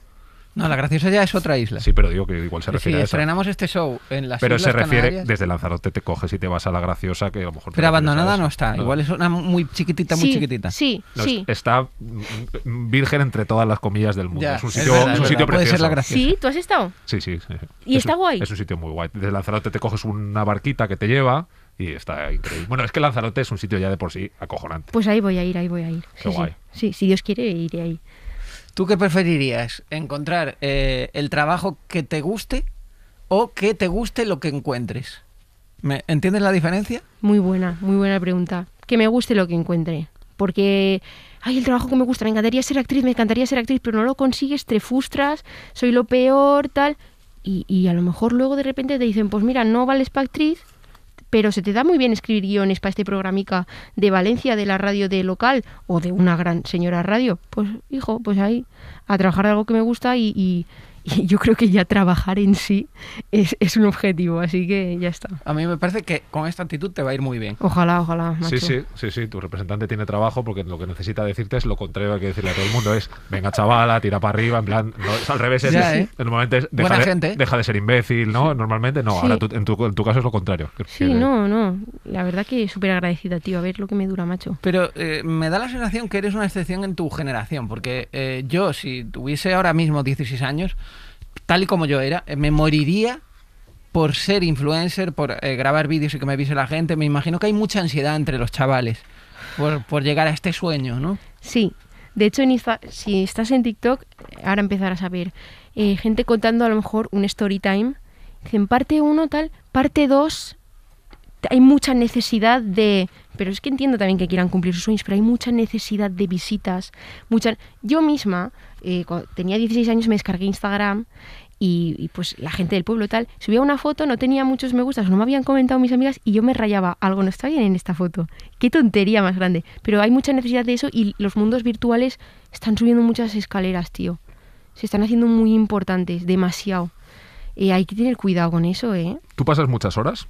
No, la graciosa ya es otra isla. Sí, pero digo que igual se refiere a eso. este show en las Pero se refiere, desde Lanzarote te coges y te vas a la graciosa, que a lo mejor... Pero abandonada no está, igual es una muy chiquitita, muy chiquitita. Sí, sí. Está virgen entre todas las comillas del mundo. es un sitio, precioso. sí, ¿tú has estado? Sí, sí. ¿Y está guay? Es un sitio muy guay. Desde Lanzarote te coges una barquita que te lleva y está increíble. Bueno, es que Lanzarote es un sitio ya de por sí acojonante. Pues ahí voy a ir, ahí voy a ir. Qué guay. sí, si Dios quiere, iré ahí. ¿Tú qué preferirías? ¿Encontrar eh, el trabajo que te guste o que te guste lo que encuentres? ¿Me, ¿Entiendes la diferencia? Muy buena, muy buena pregunta. Que me guste lo que encuentre. Porque, ay, el trabajo que me gusta, me encantaría ser actriz, me encantaría ser actriz, pero no lo consigues, te frustras, soy lo peor, tal. Y, y a lo mejor luego de repente te dicen, pues mira, no vales para actriz, pero se te da muy bien escribir guiones para este programica de Valencia, de la radio de local o de una gran señora radio. Pues hijo, pues ahí a trabajar algo que me gusta y, y y yo creo que ya trabajar en sí es, un objetivo, así que ya está. A mí me parece que con esta actitud te va a ir muy bien. Ojalá, ojalá. Sí, sí, sí, sí, tu representante tiene trabajo porque lo que necesita decirte es lo contrario que decirle a todo el mundo, es venga chavala, tira para arriba, en plan, al revés, es, normalmente es, ¿eh? deja, de, ser imbécil, ¿no? Normalmente no, ahora en, tu, caso es lo contrario. Sí, no, no, la verdad que súper agradecida, tío, a ver lo que me dura, macho. Pero eh, me da la sensación que eres una excepción en tu generación, porque eh, yo si tuviese ahora mismo 16 años, tal y como yo era, eh, me moriría por ser influencer, por eh, grabar vídeos y que me viese la gente. Me imagino que hay mucha ansiedad entre los chavales por, llegar a este sueño, ¿no? Sí. De hecho, en si estás en TikTok, ahora empezarás a ver eh, gente contando a lo mejor un story time. Dicen parte uno tal, parte dos hay mucha necesidad de. Pero es que entiendo también que quieran cumplir sus sueños, pero hay mucha necesidad de visitas. Mucha... Yo misma eh, tenía 16 años me descargué Instagram y, pues la gente del pueblo tal, subía una foto, no tenía muchos me gustas, no me habían comentado mis amigas y yo me rayaba, algo no está bien en esta foto. Qué tontería más grande. Pero hay mucha necesidad de eso y los mundos virtuales están subiendo muchas escaleras, tío. Se están haciendo muy importantes, demasiado. Eh, hay que tener cuidado con eso, ¿eh? ¿Tú pasas muchas horas?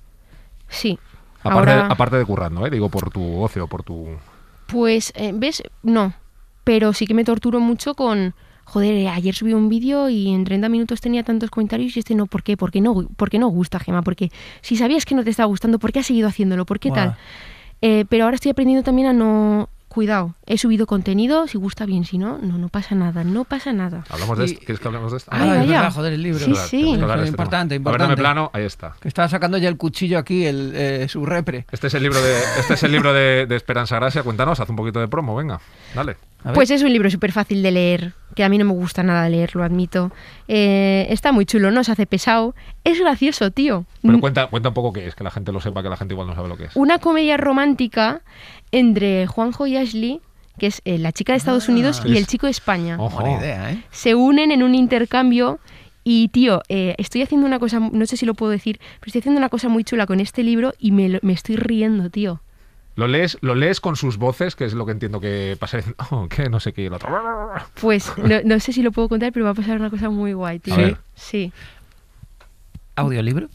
Sí. Aparte, de currando, ¿eh? Digo, por tu ocio, por tu... Pues, eh, ¿ves? No. Pero sí que me torturo mucho con joder, eh, ayer subí un vídeo y en 30 minutos tenía tantos comentarios y este no, ¿por qué? ¿Por qué no, por no gusta, Gema? Porque si sabías que no te estaba gustando, ¿por qué has seguido haciéndolo? ¿Por qué tal? Eh, pero ahora estoy aprendiendo también a no, cuidado, he subido contenido, si gusta bien, si no, no, no pasa nada, no pasa nada. Hablamos de esto, ¿quieres que hablemos de esto? Ah, ya joder, el libro. Sí, sí. importante, importante. A ver, plano, ahí está. Que estaba sacando ya el cuchillo aquí, el, eh, su repre. Este es el libro de, este es el libro de, Esperanza Gracia, cuéntanos, haz un poquito de promo, venga, dale. Pues es un libro súper fácil de leer, que a mí no me gusta nada leer, lo admito. Eh, está muy chulo, no se hace pesado. Es gracioso, tío. Pero mm. cuenta, cuenta un poco qué es, que la gente lo sepa, que la gente igual no sabe lo que es. Una comedia romántica entre Juanjo y Ashley, que es eh, la chica de Estados ah. Unidos y el chico de España. Ojo. idea, ¿eh? Se unen en un intercambio y tío, eh, estoy haciendo una cosa, no sé si lo puedo decir, pero estoy haciendo una cosa muy chula con este libro y me, estoy riendo, tío. Lo lees, lo lees con sus voces, que es lo que entiendo que pasa. [laughs] Oh, no sé qué, Pues [laughs] no, sé si lo puedo contar, pero va a pasar una cosa muy guay, tío. ¿Sí? ¿Audiolibro?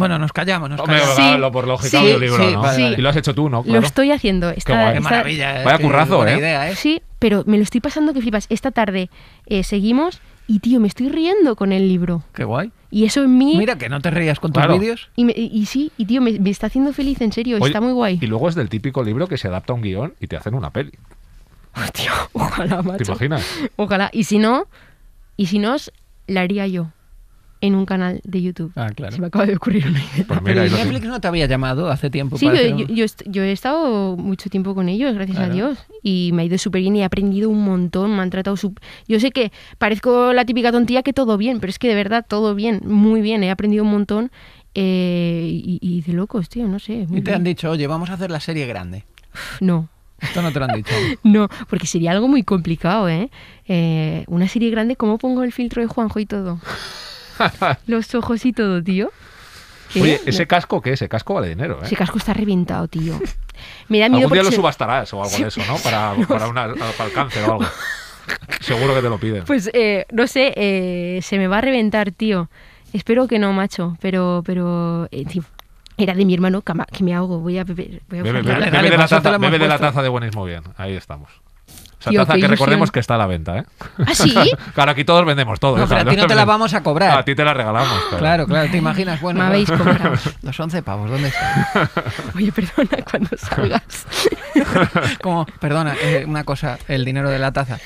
Bueno, nos callamos, nos callamos. Sí, por lógica sí, libro, sí, ¿no? Y lo has hecho tú, ¿no? Lo estoy haciendo. Qué, maravilla. ¿eh? Vaya currazo, ¿eh? ¿eh? Sí, pero me lo estoy pasando que flipas. Esta tarde eh, seguimos y, tío, me estoy riendo con el libro. Qué guay. Y eso en mí. Mira, que no te reías con tus vídeos. Y, sí, y tío, me, está haciendo feliz, en serio, está muy guay. Y luego es del típico libro que se adapta a un guión y te hacen una peli. [laughs] tío, ojalá, ¿Te imaginas? Ojalá. Y si no, y si no, la haría yo en un canal de YouTube. Ah, claro. Se me acaba de ocurrir una idea. Pues no te había llamado hace tiempo. Sí, yo, he estado mucho tiempo con ellos, gracias a Dios, y me ha ido súper bien y he aprendido un montón, me han tratado Yo sé que parezco la típica tontía que todo bien, pero es que de verdad todo bien, muy bien, he aprendido un montón eh, y, de locos, tío, no sé. y te han dicho, oye, vamos a hacer la serie grande. No. Esto no te lo han dicho. [laughs] no, porque sería algo muy complicado, ¿eh? ¿eh? Una serie grande, ¿cómo pongo el filtro de Juanjo y todo? [laughs] los ojos y todo, tío. Oye, ¿Eh? ese casco, ¿qué? Ese casco vale dinero, ¿eh? Ese casco está reventado, tío. Me da miedo Algún día lo subastarás o algo de eso, ¿no? Para, [laughs] para, una, para el cáncer o algo. Seguro que te lo piden. Pues, eh, no sé, eh, se me va a reventar, tío. Espero que no, macho, pero, pero, eh, era de mi hermano que me ahogo. Voy a beber. Voy a de la taza, bebe de la taza de buenismo bien. Ahí estamos. O sea, taza que, recordemos que está a la venta, ¿eh? ¿Ah, sí? [laughs] claro, aquí todos vendemos todos. No, pero a ti no te la vamos a cobrar. A ti te la regalamos. Claro, Claro, claro, te imaginas, bueno. Me habéis comprado. Los 11 pavos, ¿dónde están? [laughs] Oye, perdona, cuando salgas. [laughs] Como, perdona, eh, una cosa, el dinero de la taza.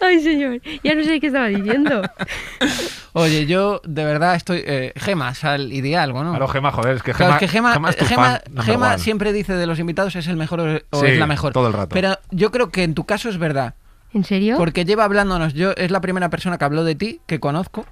Ay, señor, ya no sé qué estaba diciendo. Oye, yo de verdad estoy. Gemas eh, Gema, sal ideal, ¿no? Claro, Gema, joder, es que Gema. Gemas es siempre dice de los invitados es el mejor o, es la mejor. Todo el rato. Pero yo yo creo que en tu caso es verdad. ¿En serio? Porque lleva hablándonos. Yo es la primera persona que habló de ti que conozco,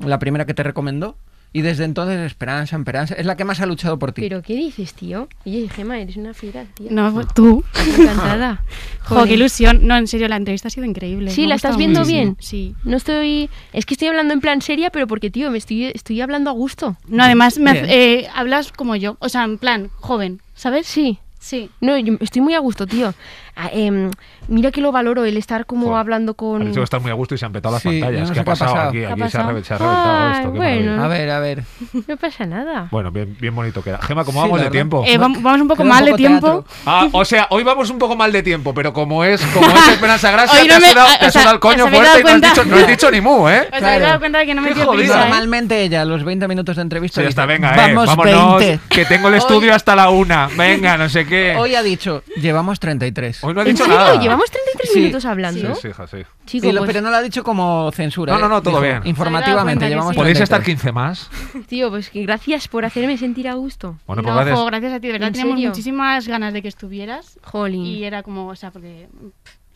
la primera que te recomendó. Y desde entonces, Esperanza, Esperanza, es la que más ha luchado por ti. ¿Pero qué dices, tío? Oye, Gemma, eres una fiera, tío. No, tú. Encantada. [laughs] Joder. qué ilusión. No, en serio, la entrevista ha sido increíble. Sí, la estás viendo bien. Sí. No estoy... Es que estoy hablando en plan seria, pero porque, tío, me estoy, estoy hablando a gusto. No, además, me eh, hablas como yo. O sea, en plan, joven, ¿sabes? Sí. Sí. No, yo estoy muy a gusto, tío. Ah, em, mira que lo valoro el estar como hablando con... Parece que estás muy a gusto y se han petado las pantallas. ¿Qué, ha pasado, aquí? aquí se ha, re reventado esto. Bueno. a ver, a ver. No pasa nada. Bueno, bien, bonito bonito queda. Gema, ¿cómo vamos de tiempo? Eh, vamos, un poco mal de tiempo. Ah, o sea, hoy vamos un poco mal de tiempo, pero como es, como es Esperanza Gracia, no ah, te, has dado, el coño fuerte y no has, dicho, dicho ni mu, ¿eh? Os habéis dado cuenta de que no me he ¿eh? Normalmente ella, los 20 minutos de entrevista. ya está venga, eh, vamos, eh, vámonos, 20. que tengo el estudio hasta la una. Venga, no sé qué. Hoy ha dicho, llevamos 33. Hoy no ha dicho nada. Llevamos 33 minutos hablando. Sí, sí, hija, sí. Pues pero no lo ha dicho como censura. No, no, no, ¿eh? todo bien. Informativamente, llevamos ¿Podéis estar 15 más? tío, pues que gracias por hacerme sentir a gusto. Bueno, pues no, gracias. gracias a ti, de verdad. Teníamos muchísimas ganas de que estuvieras. Jolín. Y era como, o sea, porque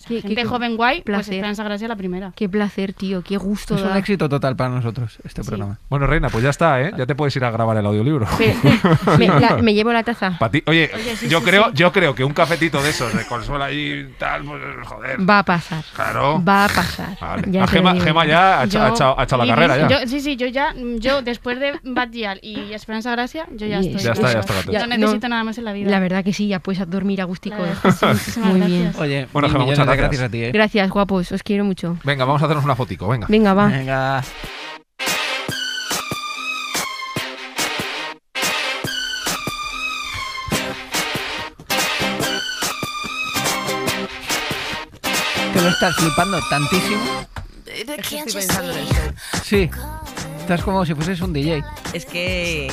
qué, gente joven guay, pues Esperanza Gracia la primera. Qué placer, tío, qué gusto. Es un éxito total para nosotros este programa. Bueno, Reina, pues ya está, ¿eh? Ya te puedes ir a grabar el audiolibro. [laughs] me, llevo la taza. oye, yo, creo, yo creo que un cafetito de esos, de consola y tal, pues, joder. Va a pasar. Claro. Va a pasar. Ya ah, Gema, ya ha, hecho echado, la carrera. ya. sí, sí, yo ya, yo después de Batial y Esperanza Gracia, yo ya estoy. Ya está, ya está. No necesito nada más en la vida. La verdad que sí, ya puedes dormir a gustico. [laughs] Muy bien. Oye, bueno, Gema, muchas gracias. Gracias. gracias a ti, ¿eh? Gracias, guapos. Os quiero mucho. Venga, vamos a hacernos una fotico. Venga. Venga, va. Venga. Te lo estás flipando tantísimo. Es que estoy pensando en eso. Sí. Estás como si fueses un DJ. Es que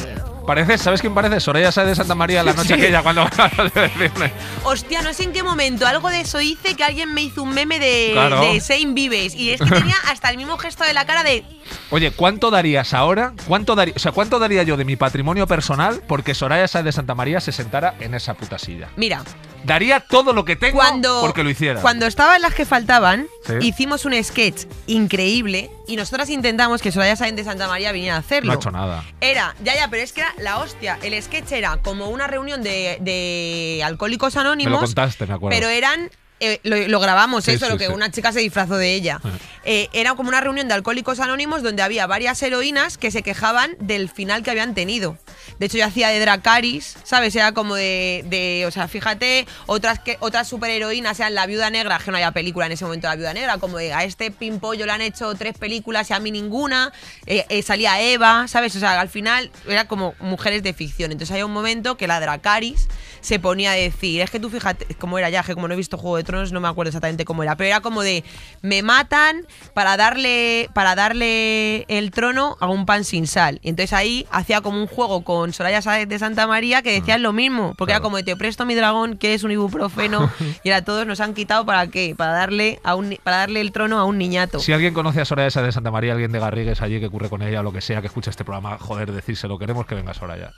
¿sabes quién parece? Soraya sale de Santa María la [laughs] noche aquella cuando de [laughs] Hostia, no sé en qué momento. Algo de eso hice que alguien me hizo un meme de, Sein Vives. Y es tenía hasta el mismo gesto de la cara de. Oye, ¿cuánto darías ahora? ¿Cuánto daría, o sea, ¿cuánto daría yo de mi patrimonio personal porque Soraya Sáez de Santa María se sentara en esa puta silla? Mira. Daría todo lo que tengo cuando, porque lo hiciera. Cuando estaban las que faltaban, hicimos un sketch increíble y nosotras intentamos que Soraya Sáenz de Santa María viniera a hacerlo. No ha hecho nada. Era, ya, ya, pero es que era la hostia. El sketch era como una reunión de, de alcohólicos anónimos. Me lo contaste, me acuerdo. Pero eran eh, lo, grabamos, eso, lo que una chica se disfrazó de ella. Eh, era como una reunión de alcohólicos anónimos donde había varias heroínas que se quejaban del final que habían tenido. De hecho, yo hacía de Dracaris, ¿sabes? Era como de, de. o sea, fíjate, otras, que, otras superheroínas La Viuda Negra, que no había película en ese momento La Viuda Negra, como de a este pimpollo le han hecho tres películas y a mí ninguna. Eh, salía Eva, ¿sabes? O sea, al final era como mujeres de ficción. Entonces, hay un momento que la Dracaris se ponía a decir, es que tú fíjate cómo era ya, como no he visto Juego de Tronos no me acuerdo exactamente cómo era, pero era como de, me matan para darle, para darle el trono a un pan sin sal. Y entonces ahí hacía como un juego con Soraya Sáez de Santa María que decían mm. lo mismo, porque era como de, te presto mi dragón, que es un ibuprofeno, [laughs] y era todos nos han quitado para qué, para darle, a un, para darle el trono a un niñato. Si alguien conoce a Soraya Sáez de Santa María, alguien de Garrigues allí que ocurre con ella, lo que sea, que escucha este programa, joder, decírselo, queremos que venga Soraya.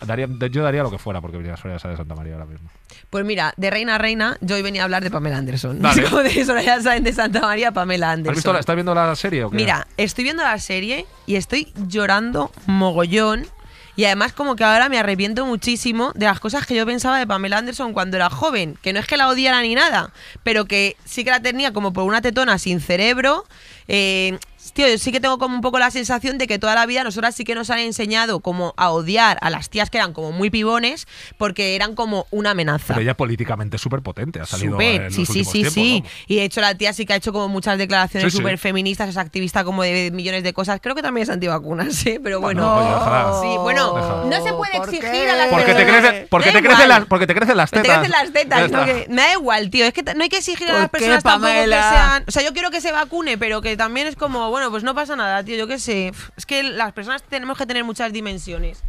yo daría lo que fuera porque venía Soraya Sáez de Santa María pues mira, de reina a reina, yo hoy venía a hablar de Pamela Anderson. [laughs] como de eso, ya saben, de Santa María, Pamela Anderson. ¿Has visto la, ¿Estás viendo la serie o qué? Mira, estoy viendo la serie y estoy llorando mogollón. Y además como que ahora me arrepiento muchísimo de las cosas que yo pensaba de Pamela Anderson cuando era joven, que no es que la odiara ni nada, pero que sí que la tenía como por una tetona sin cerebro, eh, tío, yo sí que tengo como un poco la sensación de que toda la vida nosotras sí que nos han enseñado como a odiar a las tías que eran como muy pibones porque eran como una amenaza. Pero ella políticamente súper potente, ha salido en los sí, sí, sí, sí. Y de hecho la tía sí que ha hecho como muchas declaraciones súper feministas, es activista como de millones de cosas. Creo que también es antivacunas, sí, ¿eh? pero bueno. Pues no, se puede exigir a las personas. porque te crecen las tetas. Te crecen las tetas, me da igual, tío, es que no hay que exigir a las personas tampoco que sean, o sea, yo quiero que se vacune, pero que también es como bueno, pues no pasa nada, tío, yo qué sé. Es que las personas tenemos que tener muchas dimensiones.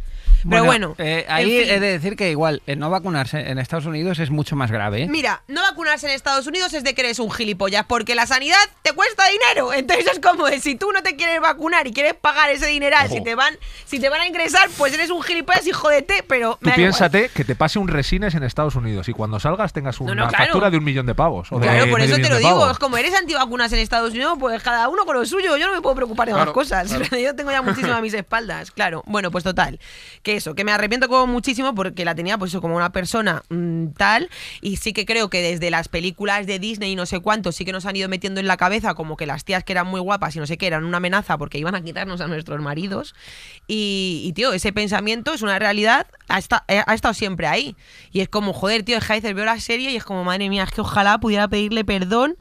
Pero bueno. Eh, ahí he de decir que igual, eh, no vacunarse en Estados Unidos es mucho más grave. ¿eh? Mira, no vacunarse en Estados Unidos es de que eres un gilipollas, porque la sanidad te cuesta dinero. Entonces es como de si tú no te quieres vacunar y quieres pagar ese dineral, si te van si te van a ingresar, pues eres un gilipollas de té pero. Tú piénsate que te pase un resines en Estados Unidos y cuando salgas tengas una factura de un millón de pavos. claro, por eso te lo digo. Es como eres antivacunas en Estados Unidos, pues cada uno con lo suyo. Yo no me puedo preocupar de más cosas. [laughs] Yo tengo ya muchísimo a mis espaldas, claro. Bueno, pues total. Que eso, que me arrepiento como muchísimo porque la tenía pues como una persona mm, tal y sí que creo que desde las películas de Disney y no sé cuánto sí que nos han ido metiendo en la cabeza como que las tías que eran muy guapas y no sé qué eran una amenaza porque iban a quitarnos a nuestros maridos y, tío, ese pensamiento es una realidad, eh, ha, estado siempre ahí y es como, joder, tío, Heiser veo la serie y es como, madre mía, es que ojalá pudiera pedirle perdón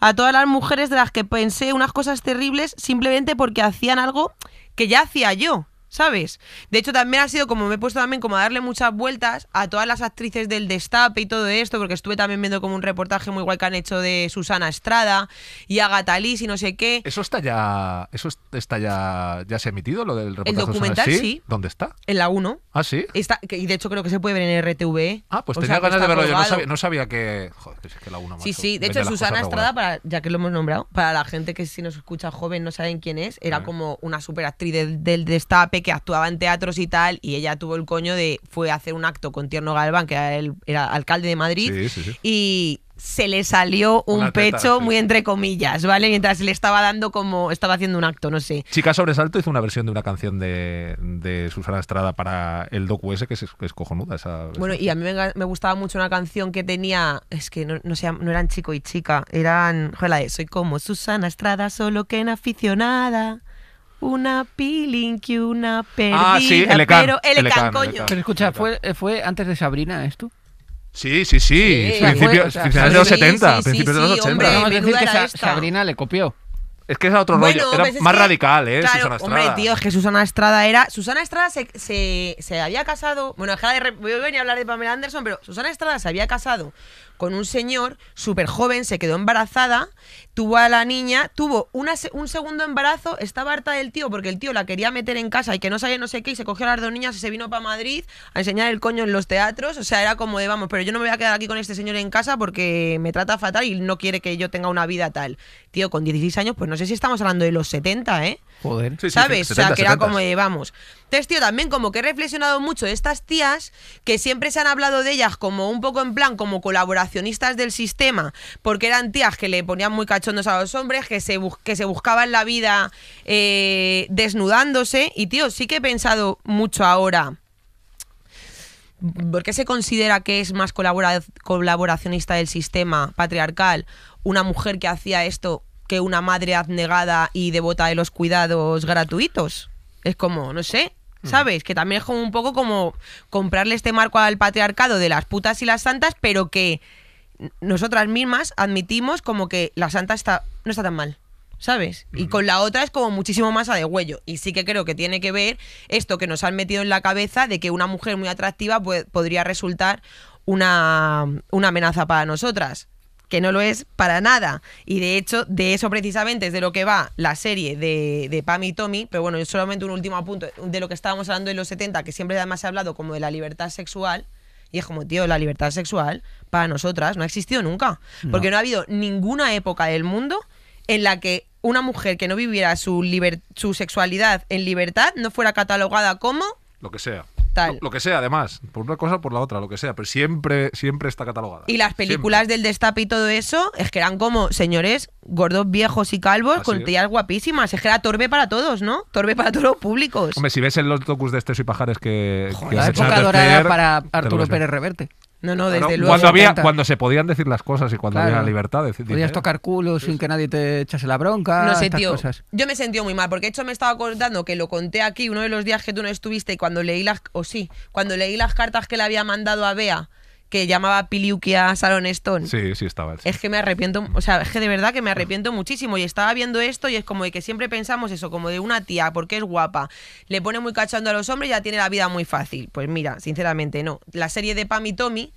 a todas las mujeres de las que pensé unas cosas terribles simplemente porque hacían algo que ya hacía yo. ¿sabes? De hecho, también ha sido como me he puesto también como a darle muchas vueltas a todas las actrices del destape y todo esto, porque estuve también viendo como un reportaje muy guay que han hecho de Susana Estrada y Agatha y no sé qué. Eso está ya eso está ya ya se ha emitido lo del reportaje. El documental sí. dónde está? En la 1. Ah, sí. Está, y de hecho creo que se puede ver en RTV ¿eh? Ah, pues tenía ganas de verlo yo, no sabía, que joder, es que la 1 Sí, sí, de hecho Susana Estrada para ya que lo hemos nombrado, para la gente que si nos escucha joven no saben quién es, era como una super actriz del destape que actuaba en teatros y tal, y ella tuvo el coño de, fue a hacer un acto con Tierno Galván, que era, era alcalde de Madrid, y se le salió un pecho muy entre comillas, ¿vale? Mientras le estaba dando como, estaba haciendo un acto, no sé. Chica Sobresalto hizo una versión de una canción de, de Susana Estrada para el docu ese, que es, cojonuda esa Bueno, y a mí me, gustaba mucho una canción que tenía, es que no, no, no eran chico y chica, eran, joder, Soy como Susana Estrada, solo que en aficionada una y una ah, perdida. Ah, sí, el Pero Pero escucha, ¿fue, ¿fue antes de Sabrina esto? Sí, sí, sí. sí principios de los 70, principios de los 80. que Sabrina le copió. Es que es otro rollo. Era pues más radical, ¿eh? Susana Estrada. Hombre, tío, es que Susana Estrada era. Susana Estrada se, se, había casado. Bueno, voy a venir a hablar de Pamela Anderson, pero Susana Estrada se había casado con un señor súper joven, se quedó embarazada, tuvo a la niña, tuvo una, un segundo embarazo, estaba harta del tío porque el tío la quería meter en casa y que no sabía no sé qué, y se cogió a las dos niñas y se vino para Madrid a enseñar el coño en los teatros. O sea, era como de vamos, pero yo no me voy a quedar aquí con este señor en casa porque me trata fatal y no quiere que yo tenga una vida tal. Tío, con 16 años, pues no sé si estamos hablando de los 70, ¿eh? Joder, sí, sí, ¿sabes? o sea, que era como de vamos. Entonces, tío, también como que he reflexionado mucho de estas tías que siempre se han hablado de ellas como un poco en plan como colaboracionistas del sistema, porque eran tías que le ponían muy cachondos a los hombres, que se, que se buscaban la vida eh, desnudándose. Y, tío, sí que he pensado mucho ahora. ¿Por qué se considera que es más colaboracionista del sistema patriarcal una mujer que hacía esto que una madre abnegada y devota de los cuidados gratuitos? Es como, no sé, Mm. ¿sabes? Que también es como un poco como comprarle este marco al patriarcado de las putas y las santas, pero que nosotras mismas admitimos como que la santa está, no está tan mal. ¿Sabes? Y con la otra es como muchísimo más a de huello. Y sí que creo que tiene que ver esto que nos han metido en la cabeza de que una mujer muy atractiva podría resultar una, una amenaza para nosotras que no lo es para nada. Y de hecho, de eso precisamente es de lo que va la serie de, de Pam y Tommy. Pero bueno, es solamente un último apunto de lo que estábamos hablando en los 70, que siempre además se ha hablado como de la libertad sexual. Y es como, tío, la libertad sexual para nosotras no ha existido nunca. Porque no ha habido ninguna época del mundo en la que una mujer que no viviera su, su sexualidad en libertad no fuera catalogada como... Lo que sea. Lo, que sea, además, por una cosa por la otra, lo que sea, pero siempre, siempre está catalogada. Y las películas del destape y todo eso, es que eran como señores gordos, viejos y calvos, ah, con tías guapísimas. Es que era torbe para todos, ¿no? Torbe para todos los públicos. Hombre, si ves en los docus de Estes y Pajares que... que la época dorada para Arturo ¿eh? Pérez Reverte. No, no, ah, desde luego. Cuando, se podían decir las cosas y cuando había la libertad. Podías tocar culo sin que nadie te echase la bronca. No sé, tío. Yo me sentí muy mal, porque de hecho me estaba contando que lo conté aquí uno de los días que tú no estuviste y cuando leí las. O sí, cuando leí las cartas que le había mandado a Bea que llamaba Piliuki a Stone. Sí, sí estaba. Es que me arrepiento, o sea, es que de verdad que me arrepiento muchísimo. Y estaba viendo esto y es como de que siempre pensamos eso, como de una tía, porque es guapa, le pone muy cachando a los hombres y ya tiene la vida muy fácil. Pues mira, sinceramente no. La serie de Pam y Tommy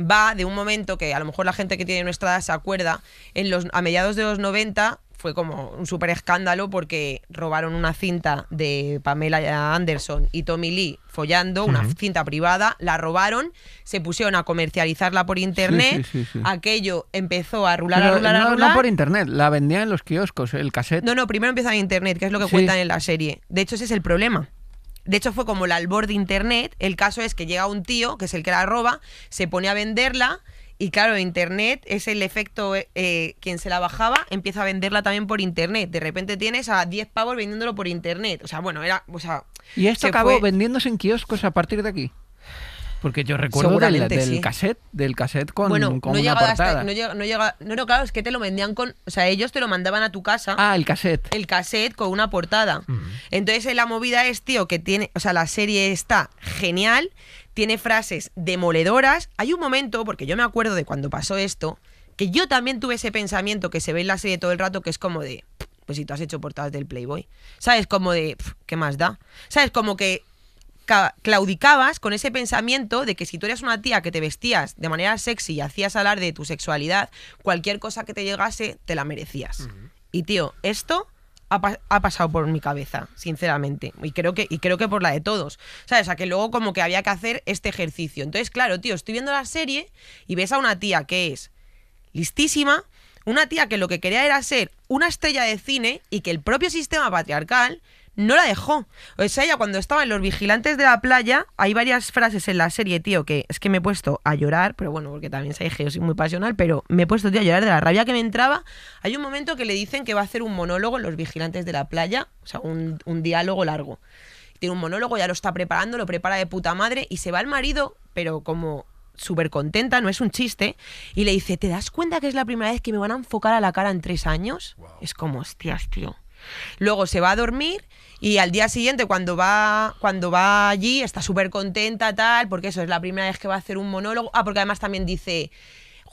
va de un momento que a lo mejor la gente que tiene nuestra edad se acuerda, en los, a mediados de los 90 fue como un súper escándalo porque robaron una cinta de Pamela Anderson y Tommy Lee follando, una cinta privada, la robaron, se pusieron a comercializarla por internet, aquello empezó a rular, a rular, a rular. No por internet, la vendían en los kioscos, el cassette. No, no, primero empieza en internet, que es lo que cuentan en la serie. De hecho, ese es el problema. De hecho, fue como el albor de internet. El caso es que llega un tío, que es el que la roba, se pone a venderla y claro, Internet es el efecto, eh, quien se la bajaba empieza a venderla también por Internet. De repente tienes a 10 pavos vendiéndolo por Internet. O sea, bueno, era... y esto acabó vendiéndose en kioscos a partir de aquí. Porque yo recuerdo del, del cassette, del cassette con, no una portada. Hasta, no, no, claro, es que te lo vendían con, o sea, ellos te lo mandaban a tu casa. Ah, el cassette. El cassette con una portada. Entonces eh, la movida es, tío, que tiene, o sea, la serie está genial, tiene frases demoledoras. Hay un momento, porque yo me acuerdo de cuando pasó esto, que yo también tuve ese pensamiento que se ve en la serie todo el rato, que es como de, pues si tú has hecho portadas del Playboy, ¿sabes? Como de, ¿qué más da? ¿Sabes? Como que claudicabas con ese pensamiento de que si tú eras una tía que te vestías de manera sexy y hacías hablar de tu sexualidad, cualquier cosa que te llegase te la merecías. Y tío, esto ha, pasado por mi cabeza, sinceramente. Y creo, que, y creo que por la de todos. ¿Sabes? O sea, que luego como que había que hacer este ejercicio. Entonces, claro, tío, estoy viendo la serie y ves a una tía que es listísima, una tía que lo que quería era ser una estrella de cine y que el propio sistema patriarcal no la dejó. O sea, ella cuando estaba en Los Vigilantes de la Playa, hay varias frases en la serie, tío, que es que me he puesto a llorar, pero bueno, porque también soy que yo soy muy pasional, pero me he puesto, tío, a llorar de la rabia que me entraba. Hay un momento que le dicen que va a hacer un monólogo en Los Vigilantes de la Playa, o sea, un, diálogo largo. Tiene un monólogo, ya lo está preparando, lo prepara de puta madre y se va al marido, pero como súper contenta, no es un chiste, y le dice, ¿te das cuenta que es la primera vez que me van a enfocar a la cara en tres años? Es como, hostias, tío. Luego se va a dormir y al día siguiente, cuando va, cuando va allí, está súper contenta, tal, porque eso es la primera vez que va a hacer un monólogo. Ah, porque además también dice,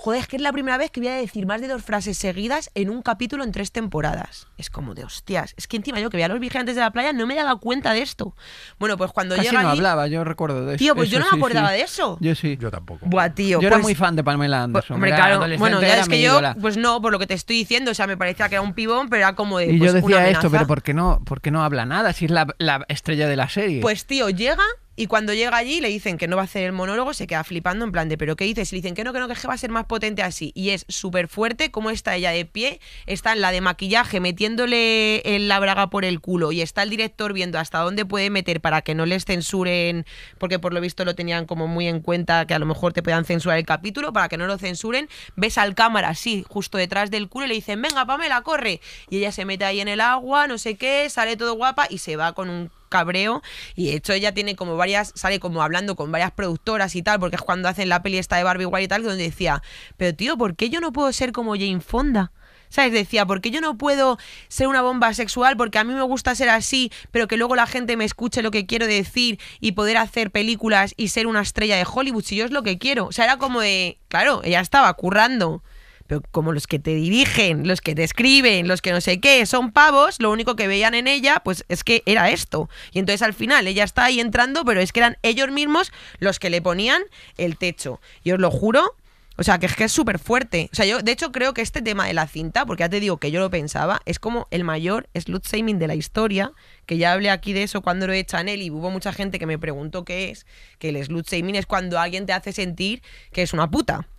joder, es que es la primera vez que voy a decir más de dos frases seguidas en un capítulo en tres temporadas. Es como de hostias. Es que encima yo que veía a los vigilantes de la playa no me daba cuenta de esto. Bueno, pues cuando Casi llega. no hablaba, yo recuerdo de eso. Tío, pues yo no me acordaba de eso. Yo sí. Yo tampoco. Buah, tío. Yo era pues- muy fan de Pamela Anderson. Pues, hombre, claro. Bueno, ya es que yo, pues no, por lo que te estoy diciendo, o sea, me parecía que era un pibón, pero era como de. Y yo pues, decía esto, pero ¿por qué no, por no habla nada si es la estrella de la serie? Pues tío, llega y cuando llega allí le dicen que no va a hacer el monólogo, se queda flipando en plan de, ¿pero qué dices? Si le dicen que no, que no, que va a ser más potente así. Y es súper fuerte como está ella de pie, está en la de maquillaje metiéndole en la braga por el culo y está el director viendo hasta dónde puede meter para que no les censuren, porque por lo visto lo tenían como muy en cuenta que a lo mejor te puedan censurar el capítulo, para que no lo censuren. Ves al cámara así, justo detrás del culo y le dicen, venga, Pamela, corre. Y ella se mete ahí en el agua, no sé qué, sale todo guapa y se va con un cabreo. Y de hecho ella tiene como varias, sale como hablando con varias productoras y tal, porque es cuando hacen la peli esta de Barbie White y tal, donde decía, pero tío, ¿por qué yo no puedo ser como Jane Fonda? ¿Sabes? Decía, porque yo no puedo ser una bomba sexual? Porque a mí me gusta ser así, pero que luego la gente me escuche lo que quiero decir y poder hacer películas y ser una estrella de Hollywood, si yo es lo que quiero. O sea, era como de, claro, ella estaba currando pero como los que te dirigen, los que te escriben, los que no sé qué, son pavos, lo único que veían en ella, pues es que era esto. Y entonces al final ella está ahí entrando, pero es que eran ellos mismos los que le ponían el techo. Y os lo juro, o sea, que es que es súper fuerte. O sea, yo de hecho creo que este tema de la cinta, porque ya te digo que yo lo pensaba, es como el mayor slut shaming de la historia, que ya hablé aquí de eso cuando lo he él y hubo mucha gente que me preguntó qué es, que el slut shaming es cuando alguien te hace sentir que es una puta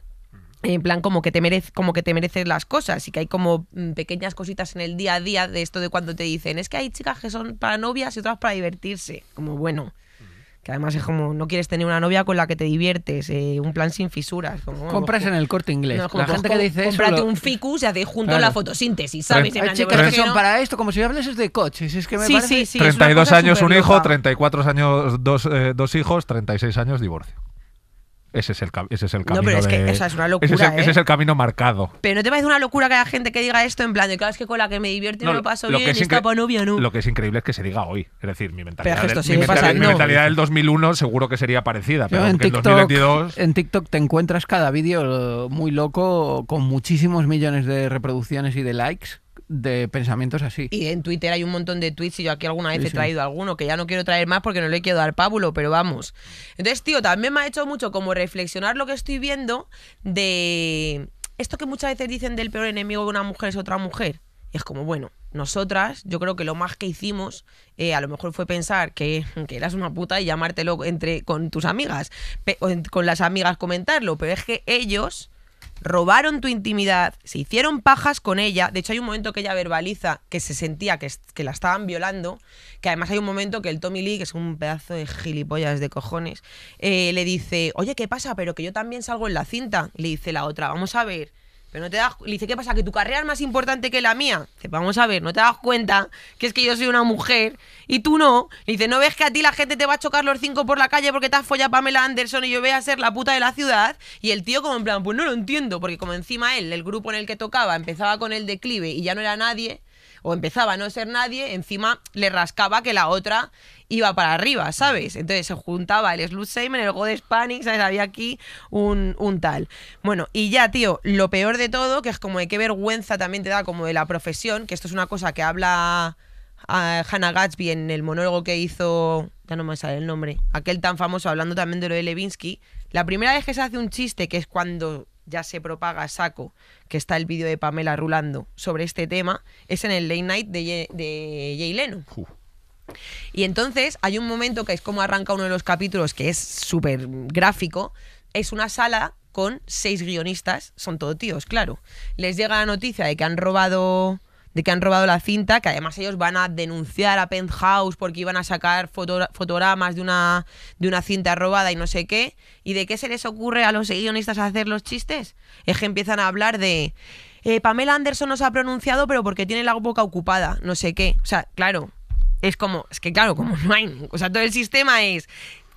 en plan como que te merez como que te mereces las cosas y que hay como mm, pequeñas cositas en el día a día de esto de cuando te dicen es que hay chicas que son para novias y otras para divertirse como bueno que además es como no quieres tener una novia con la que te diviertes eh, un plan sin fisuras como, compras en el corte inglés la cómprate un ficus y haces junto la fotosíntesis sabes hay chicas que son para esto como si hablases de coches es que me parece 32 años un hijo 34 años dos, eh, dos hijos 36 años divorcio ese es el, ese es el camino. No, pero es marcado. Pero no te parece una locura que haya gente que diga esto en plan de claro, es que con la que me divierte no, me lo paso bien, ni es novio. novia no. Lo que es increíble es que se diga hoy. Es decir, mi mentalidad, del, mi mentalidad, del 2001 seguro que sería parecida. Pero en TikTok, en TikTok te encuentras cada vídeo muy loco con muchísimos millones de reproducciones y de likes de pensamientos así. Y en Twitter hay un montón de tweets y yo aquí alguna vez he traído alguno que ya no quiero traer más porque no le quiero dar pábulo, pero vamos. Entonces, tío, también me ha hecho mucho como reflexionar lo que estoy viendo de esto que muchas veces dicen del peor enemigo de una mujer es otra mujer. Y es como, bueno, nosotras, yo creo que lo más que hicimos, eh, a lo mejor fue pensar que, eras una puta y llamártelo entre, con tus amigas, con las amigas comentarlo, pero es que ellos robaron tu intimidad, se hicieron pajas con ella. De hecho, hay un momento que ella verbaliza que se sentía que, la estaban violando. Que además hay un momento que el Tommy Lee, que es un pedazo de gilipollas de cojones, eh, le dice: Oye, ¿qué pasa? Pero que yo también salgo en la cinta. Le dice la otra: Vamos a ver pero no te das. Le dice, ¿qué pasa? ¿Que tu carrera es más importante que la mía? Dice, vamos a ver, ¿no te das cuenta que es que yo soy una mujer y tú no? Le dice, ¿no ves que a ti la gente te va a chocar los cinco por la calle porque te has follado a Pamela Anderson y yo voy a ser la puta de la ciudad? Y el tío, como en plan, pues no lo entiendo, porque como encima él, el grupo en el que tocaba, empezaba con el declive y ya no era nadie, o empezaba a no ser nadie, encima le rascaba que la otra iba para arriba, ¿sabes? Entonces se juntaba el Slutseimen, el God Spanning, ¿sabes? Había aquí un, tal. Bueno, y ya, tío, lo peor de todo, que es como de qué vergüenza también te da como de la profesión, que esto es una cosa que habla... Ah, Hannah Gatsby en el monólogo que hizo, ya no me sale el nombre, aquel tan famoso hablando también de lo de Levinsky, la primera vez que se hace un chiste, que es cuando ya se propaga saco, que está el vídeo de Pamela rulando sobre este tema, es en el Late Night de, de Jay Leno. Y entonces hay un momento que es como arranca uno de los capítulos que es súper gráfico. Es una sala con seis guionistas, son todos tíos, claro. Les llega la noticia de que han robado de que han robado la cinta, que además ellos van a denunciar a Penthouse porque iban a sacar fotogramas de una, de una cinta robada y no sé qué. ¿Y de qué se les ocurre a los guionistas hacer los chistes? Es que empiezan a hablar de... Eh, Pamela Anderson nos ha pronunciado, pero porque tiene la boca ocupada, no sé qué. O sea, claro, es como, es que claro, como no hay, o sea, todo el sistema es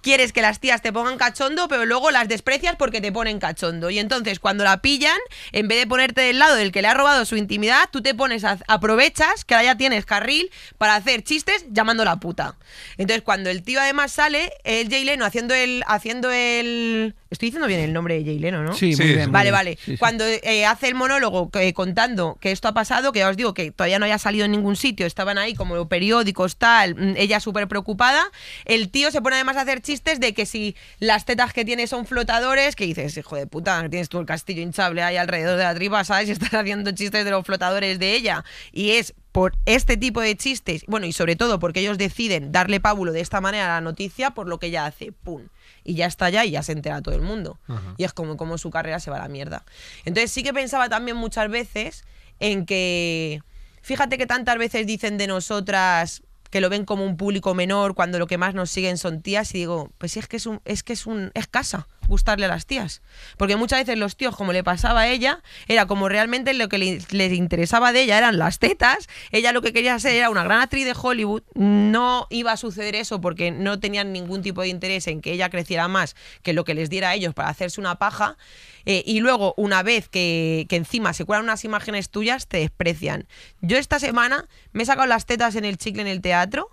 quieres que las tías te pongan cachondo, pero luego las desprecias porque te ponen cachondo. Y entonces cuando la pillan, en vez de ponerte del lado del que le ha robado su intimidad, tú te pones, aprovechas que ahora ya tienes carril para hacer chistes llamando la puta. Entonces cuando el tío además sale, el Jay haciendo el, haciendo el... Estoy diciendo bien el nombre de Jay ¿no? Sí, muy bien, Vale, vale. Cuando eh, hace el monólogo contando que esto ha pasado, que ya os digo que todavía no haya salido en ningún sitio, estaban ahí como periódicos, tal, mm, ella súper preocupada, el tío se pone además a hacer chistes de que si las tetas que tiene son flotadores, que dices, hijo de puta, tienes tú el castillo hinchable ahí alrededor de la tripa, ¿sabes? Y [laughs] estás haciendo chistes de los flotadores de ella. Y es por este tipo de chistes, bueno, y sobre todo porque ellos deciden darle pábulo de esta manera a la noticia, por lo que ella hace, ¡pum! Y ya está ya y ya se entera todo el mundo. Y es como, como su carrera se va a la mierda. Entonces sí que pensaba también muchas veces en que... Fíjate que tantas veces dicen de nosotras que lo ven como un público menor cuando lo que más nos siguen son tías y digo, pues es que es un, es que es un, es casa gustarle a las tías. Porque muchas veces los tíos, como le pasaba a ella, era como realmente lo que les interesaba de ella eran las tetas. Ella lo que quería ser era una gran actriz de Hollywood. No iba a suceder eso porque no tenían ningún tipo de interés en que ella creciera más que lo que les diera a ellos para hacerse una paja. Eh, y luego, una vez que, encima se cuelan unas imágenes tuyas, te desprecian. Yo esta semana me he sacado las tetas en el chicle en el teatro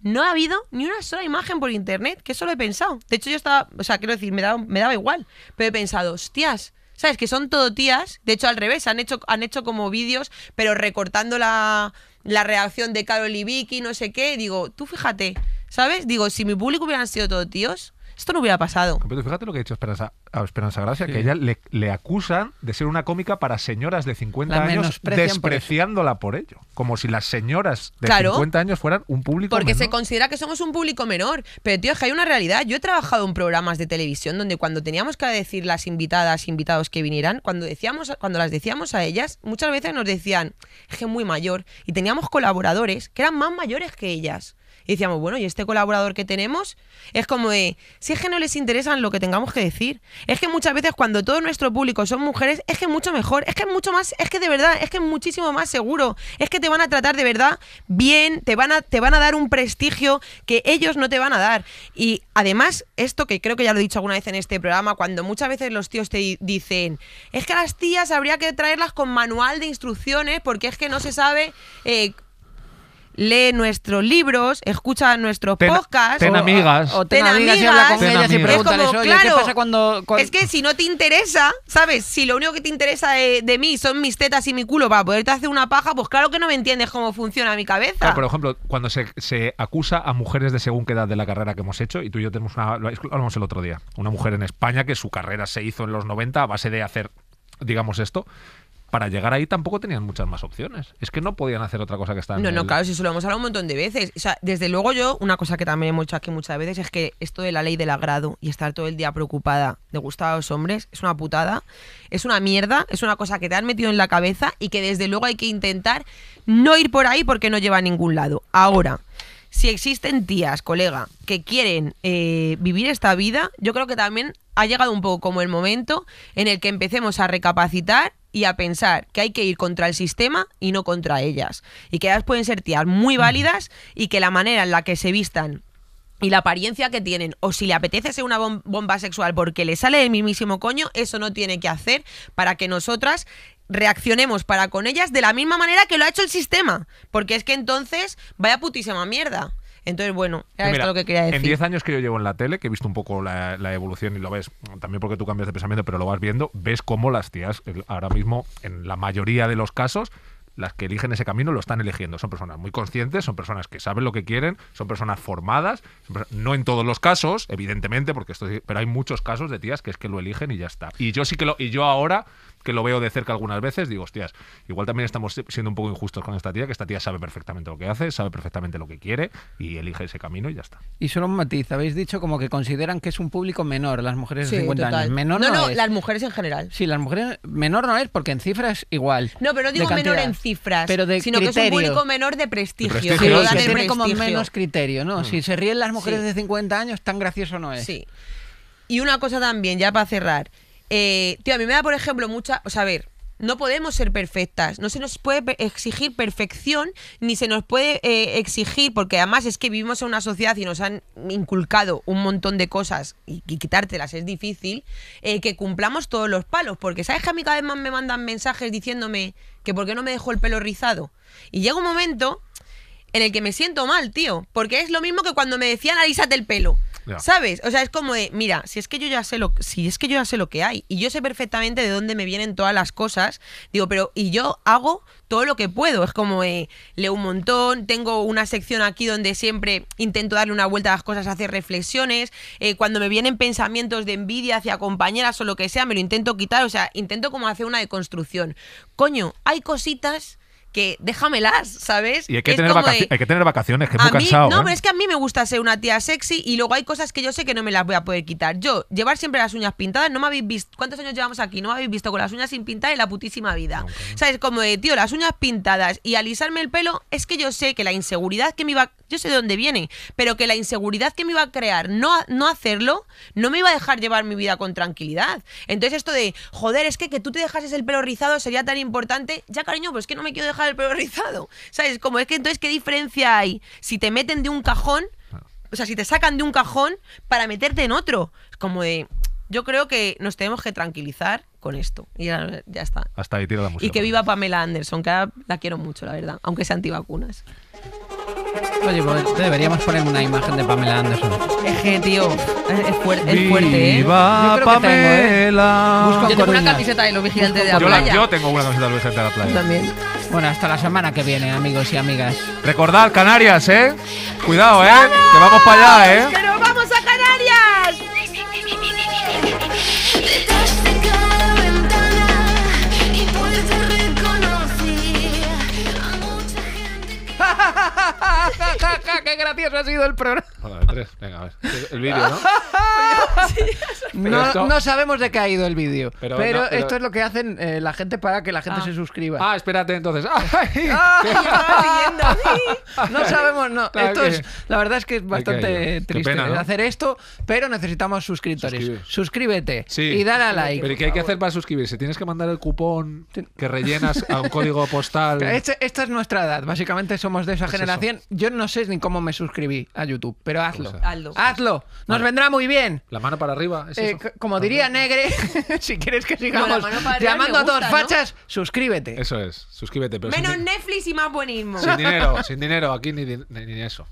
no ha habido ni una sola imagen por internet, que eso lo he pensado. De hecho, yo estaba, o sea, quiero decir, me daba, me daba igual, pero he pensado, hostias, ¿sabes? Que son todo tías, de hecho al revés, han hecho, han hecho como vídeos, pero recortando la, la reacción de Carol y Vicky, no sé qué, digo, tú fíjate, ¿sabes? Digo, si mi público hubieran sido todo tíos, esto no hubiera pasado. Pero fíjate lo que ha dicho Esperanza, Esperanza Gracia, que ella le, le, acusan de ser una cómica para señoras de 50 años despreciándola por, ello. Como si las señoras de 50 años fueran un público Porque se considera que somos un público menor. Pero tío, es que hay una realidad. Yo he trabajado en programas de televisión donde cuando teníamos que decir las invitadas, invitados que vinieran, cuando, decíamos, cuando las decíamos a ellas, muchas veces nos decían, es que muy mayor. Y teníamos colaboradores que eran más mayores que ellas. Y decíamos, bueno, ¿y este colaborador que tenemos? Es como de, si es que no les interesa lo que tengamos que decir. Es que muchas veces cuando todo nuestro público son mujeres, es que mucho mejor, es que es mucho más, es que de verdad, es que es muchísimo más seguro, es que te van a tratar de verdad bien, te van a, te van a dar un prestigio que ellos no te van a dar. Y además, esto que creo que ya lo he dicho alguna vez en este programa, cuando muchas veces los tíos te dicen, es que a las tías habría que traerlas con manual de instrucciones porque es que no se sabe eh, lee nuestros libros, escucha nuestros podcasts. Ten amigas. ten, amigas, y habla con ellas y pregúntales, cuando, Es que si no te interesa, ¿sabes? Si lo único que te interesa de, mí son mis tetas y mi culo para poderte pues hacer una paja, pues claro que no me entiendes cómo funciona mi cabeza. Claro, por ejemplo, cuando se, acusa a mujeres de según qué edad de la carrera que hemos hecho, y tú y yo tenemos una... hablamos el otro día. Una mujer en España que su carrera se hizo en los 90 a base de hacer digamos esto, para llegar ahí tampoco tenían muchas más opciones. Es que no podían hacer otra cosa que estar. No, no, claro, si eso lo hemos hablado un montón de veces. O sea, desde luego yo, una cosa que también hemos hecho aquí muchas veces es que esto de la ley del agrado y estar todo el día preocupada de gustar a los hombres es una putada, es una mierda, es una cosa que te han metido en la cabeza y que desde luego hay que intentar no ir por ahí porque no lleva a ningún lado. Ahora. Si existen tías, colega, que quieren eh, vivir esta vida, yo creo que también ha llegado un poco como el momento en el que empecemos a recapacitar y a pensar que hay que ir contra el sistema y no contra ellas. Y que ellas pueden ser tías muy mm. válidas y que la manera en la que se vistan y la apariencia que tienen, o si le apetece ser una bomba sexual porque le sale del mismísimo coño, eso no tiene que hacer para que nosotras reaccionemos para con ellas de la misma manera que lo ha hecho el sistema. Porque es que entonces, vaya putísima mierda. Entonces, bueno, era esto lo que quería decir. En 10 años que yo llevo en la tele, que he visto un poco la, evolución y lo ves, también porque tú cambias de pensamiento, pero lo vas viendo, ves cómo las tías, ahora mismo, en la mayoría de los casos, las que eligen ese camino lo están eligiendo. Son personas muy conscientes, son personas que saben lo que quieren, son personas formadas. no en todos los casos, evidentemente, porque esto, pero hay muchos casos de tías que es que lo eligen y ya está. Y yo sí que lo, y yo ahora que lo veo de cerca algunas veces, digo, hostias, igual también estamos siendo un poco injustos con esta tía, que esta tía sabe perfectamente lo que hace, sabe perfectamente lo que quiere y elige ese camino y ya está. Y solo un matiz, habéis dicho como que consideran que es un público menor, las mujeres de 50 años. Menor no, no, las mujeres en general. Sí, las mujeres, menor no es porque en cifras igual. No, pero no digo menor en cifras, sino que es un público menor de prestigio. Sí, tiene menos criterio, ¿no? Si mm. se ríen las mujeres de 50 años, tan gracioso no es. Sí. Y una cosa también, ya para cerrar, eh, tío, a mí me da, por ejemplo, mucha. O sea, a ver, no podemos ser perfectas. No se nos puede exigir perfección, ni se nos puede eh, exigir, porque además es que vivimos en una sociedad y nos han inculcado un montón de cosas y, quitártelas es difícil, eh, que cumplamos todos los palos. Porque sabes que a mí cada vez más me mandan mensajes diciéndome que por qué no me dejo el pelo rizado. Y llega un momento en el que me siento mal, tío, porque es lo mismo que cuando me decían Alísate el pelo. ¿Sabes? O sea, es como de, mira, si es que yo ya sé lo si es que yo ya sé lo que hay y yo sé perfectamente de dónde me vienen todas las cosas, digo, pero y yo hago todo lo que puedo, es como eh, leo un montón, tengo una sección aquí donde siempre intento darle una vuelta a las cosas, hacer reflexiones, eh, cuando me vienen pensamientos de envidia hacia compañeras o lo que sea, me lo intento quitar, o sea, intento como hacer una deconstrucción. Coño, hay cositas que déjamelas, ¿sabes? Y hay que, tener, hay que tener vacaciones, que es muy mí, No, pero ¿eh? es que a mí me gusta ser una tía sexy y luego hay cosas que yo sé que no me las voy a poder quitar. Yo, llevar siempre las uñas pintadas, no me habéis visto. ¿Cuántos años llevamos aquí? No me habéis visto con las uñas sin pintar en la putísima vida. ¿Sabes? Como de, tío, las uñas pintadas y alisarme el pelo, es que yo sé que la inseguridad que me iba. Yo sé de dónde viene, pero que la inseguridad que me iba a crear no, no hacerlo, no me iba a dejar llevar mi vida con tranquilidad. Entonces, esto de, joder, es que que tú te dejases el pelo rizado sería tan importante. Ya, cariño, pues es que no me quiero dejar del el pelo rizado. ¿Sabes? Como es que entonces, ¿qué diferencia hay? Si te meten de un cajón, o sea, si te sacan de un cajón para meterte en otro. Es como de. Yo creo que nos tenemos que tranquilizar con esto. Y ya, está. Hasta ahí tira la música. Y que viva Pamela Anderson, que la quiero mucho, la verdad. Aunque sea antivacunas. Oye, pues, deberíamos poner una imagen de Pamela Anderson. Eje, tío. Es, fuerte es fuerte, ¿eh? Viva Pamela. Tengo, ¿eh? Busco yo tengo una camiseta de los vigilantes de la playa. yo tengo una camiseta de los vigilantes de la playa. También. Bueno, hasta la semana que viene, amigos y amigas. Recordad, Canarias, ¿eh? Cuidado, ¿eh? ¡Vamos! Que vamos para allá, ¿eh? vamos a qué gracioso ha sido el programa. Venga, a ver. El vídeo, ¿no? [laughs] No, sabemos de qué ha ido el vídeo. Pero esto es lo que hacen eh, la gente para que la gente ah. se suscriba. Ah, espérate, entonces. [laughs] [laughs] Ah, no sabemos, no. Esto es, la verdad es que es bastante triste hacer esto, pero necesitamos suscriptores. Suscríbete y dale a like. Pero ¿y ¿qué hay que hacer para suscribirse? Tienes que mandar el cupón que rellenas a un código postal. esta es nuestra edad, básicamente somos de esa generación. Yo no sé ni cómo me suscribí a YouTube, pero hazlo. Hazlo. Nos vendrá muy bien. La mano para arriba. Eh, como diría Negre, [laughs] si quieres que sigamos llamando a todos fachas, suscríbete. Eso es, suscríbete. Menos Netflix y más buenismo. Sin [laughs] dinero, sin dinero, aquí ni, ni eso.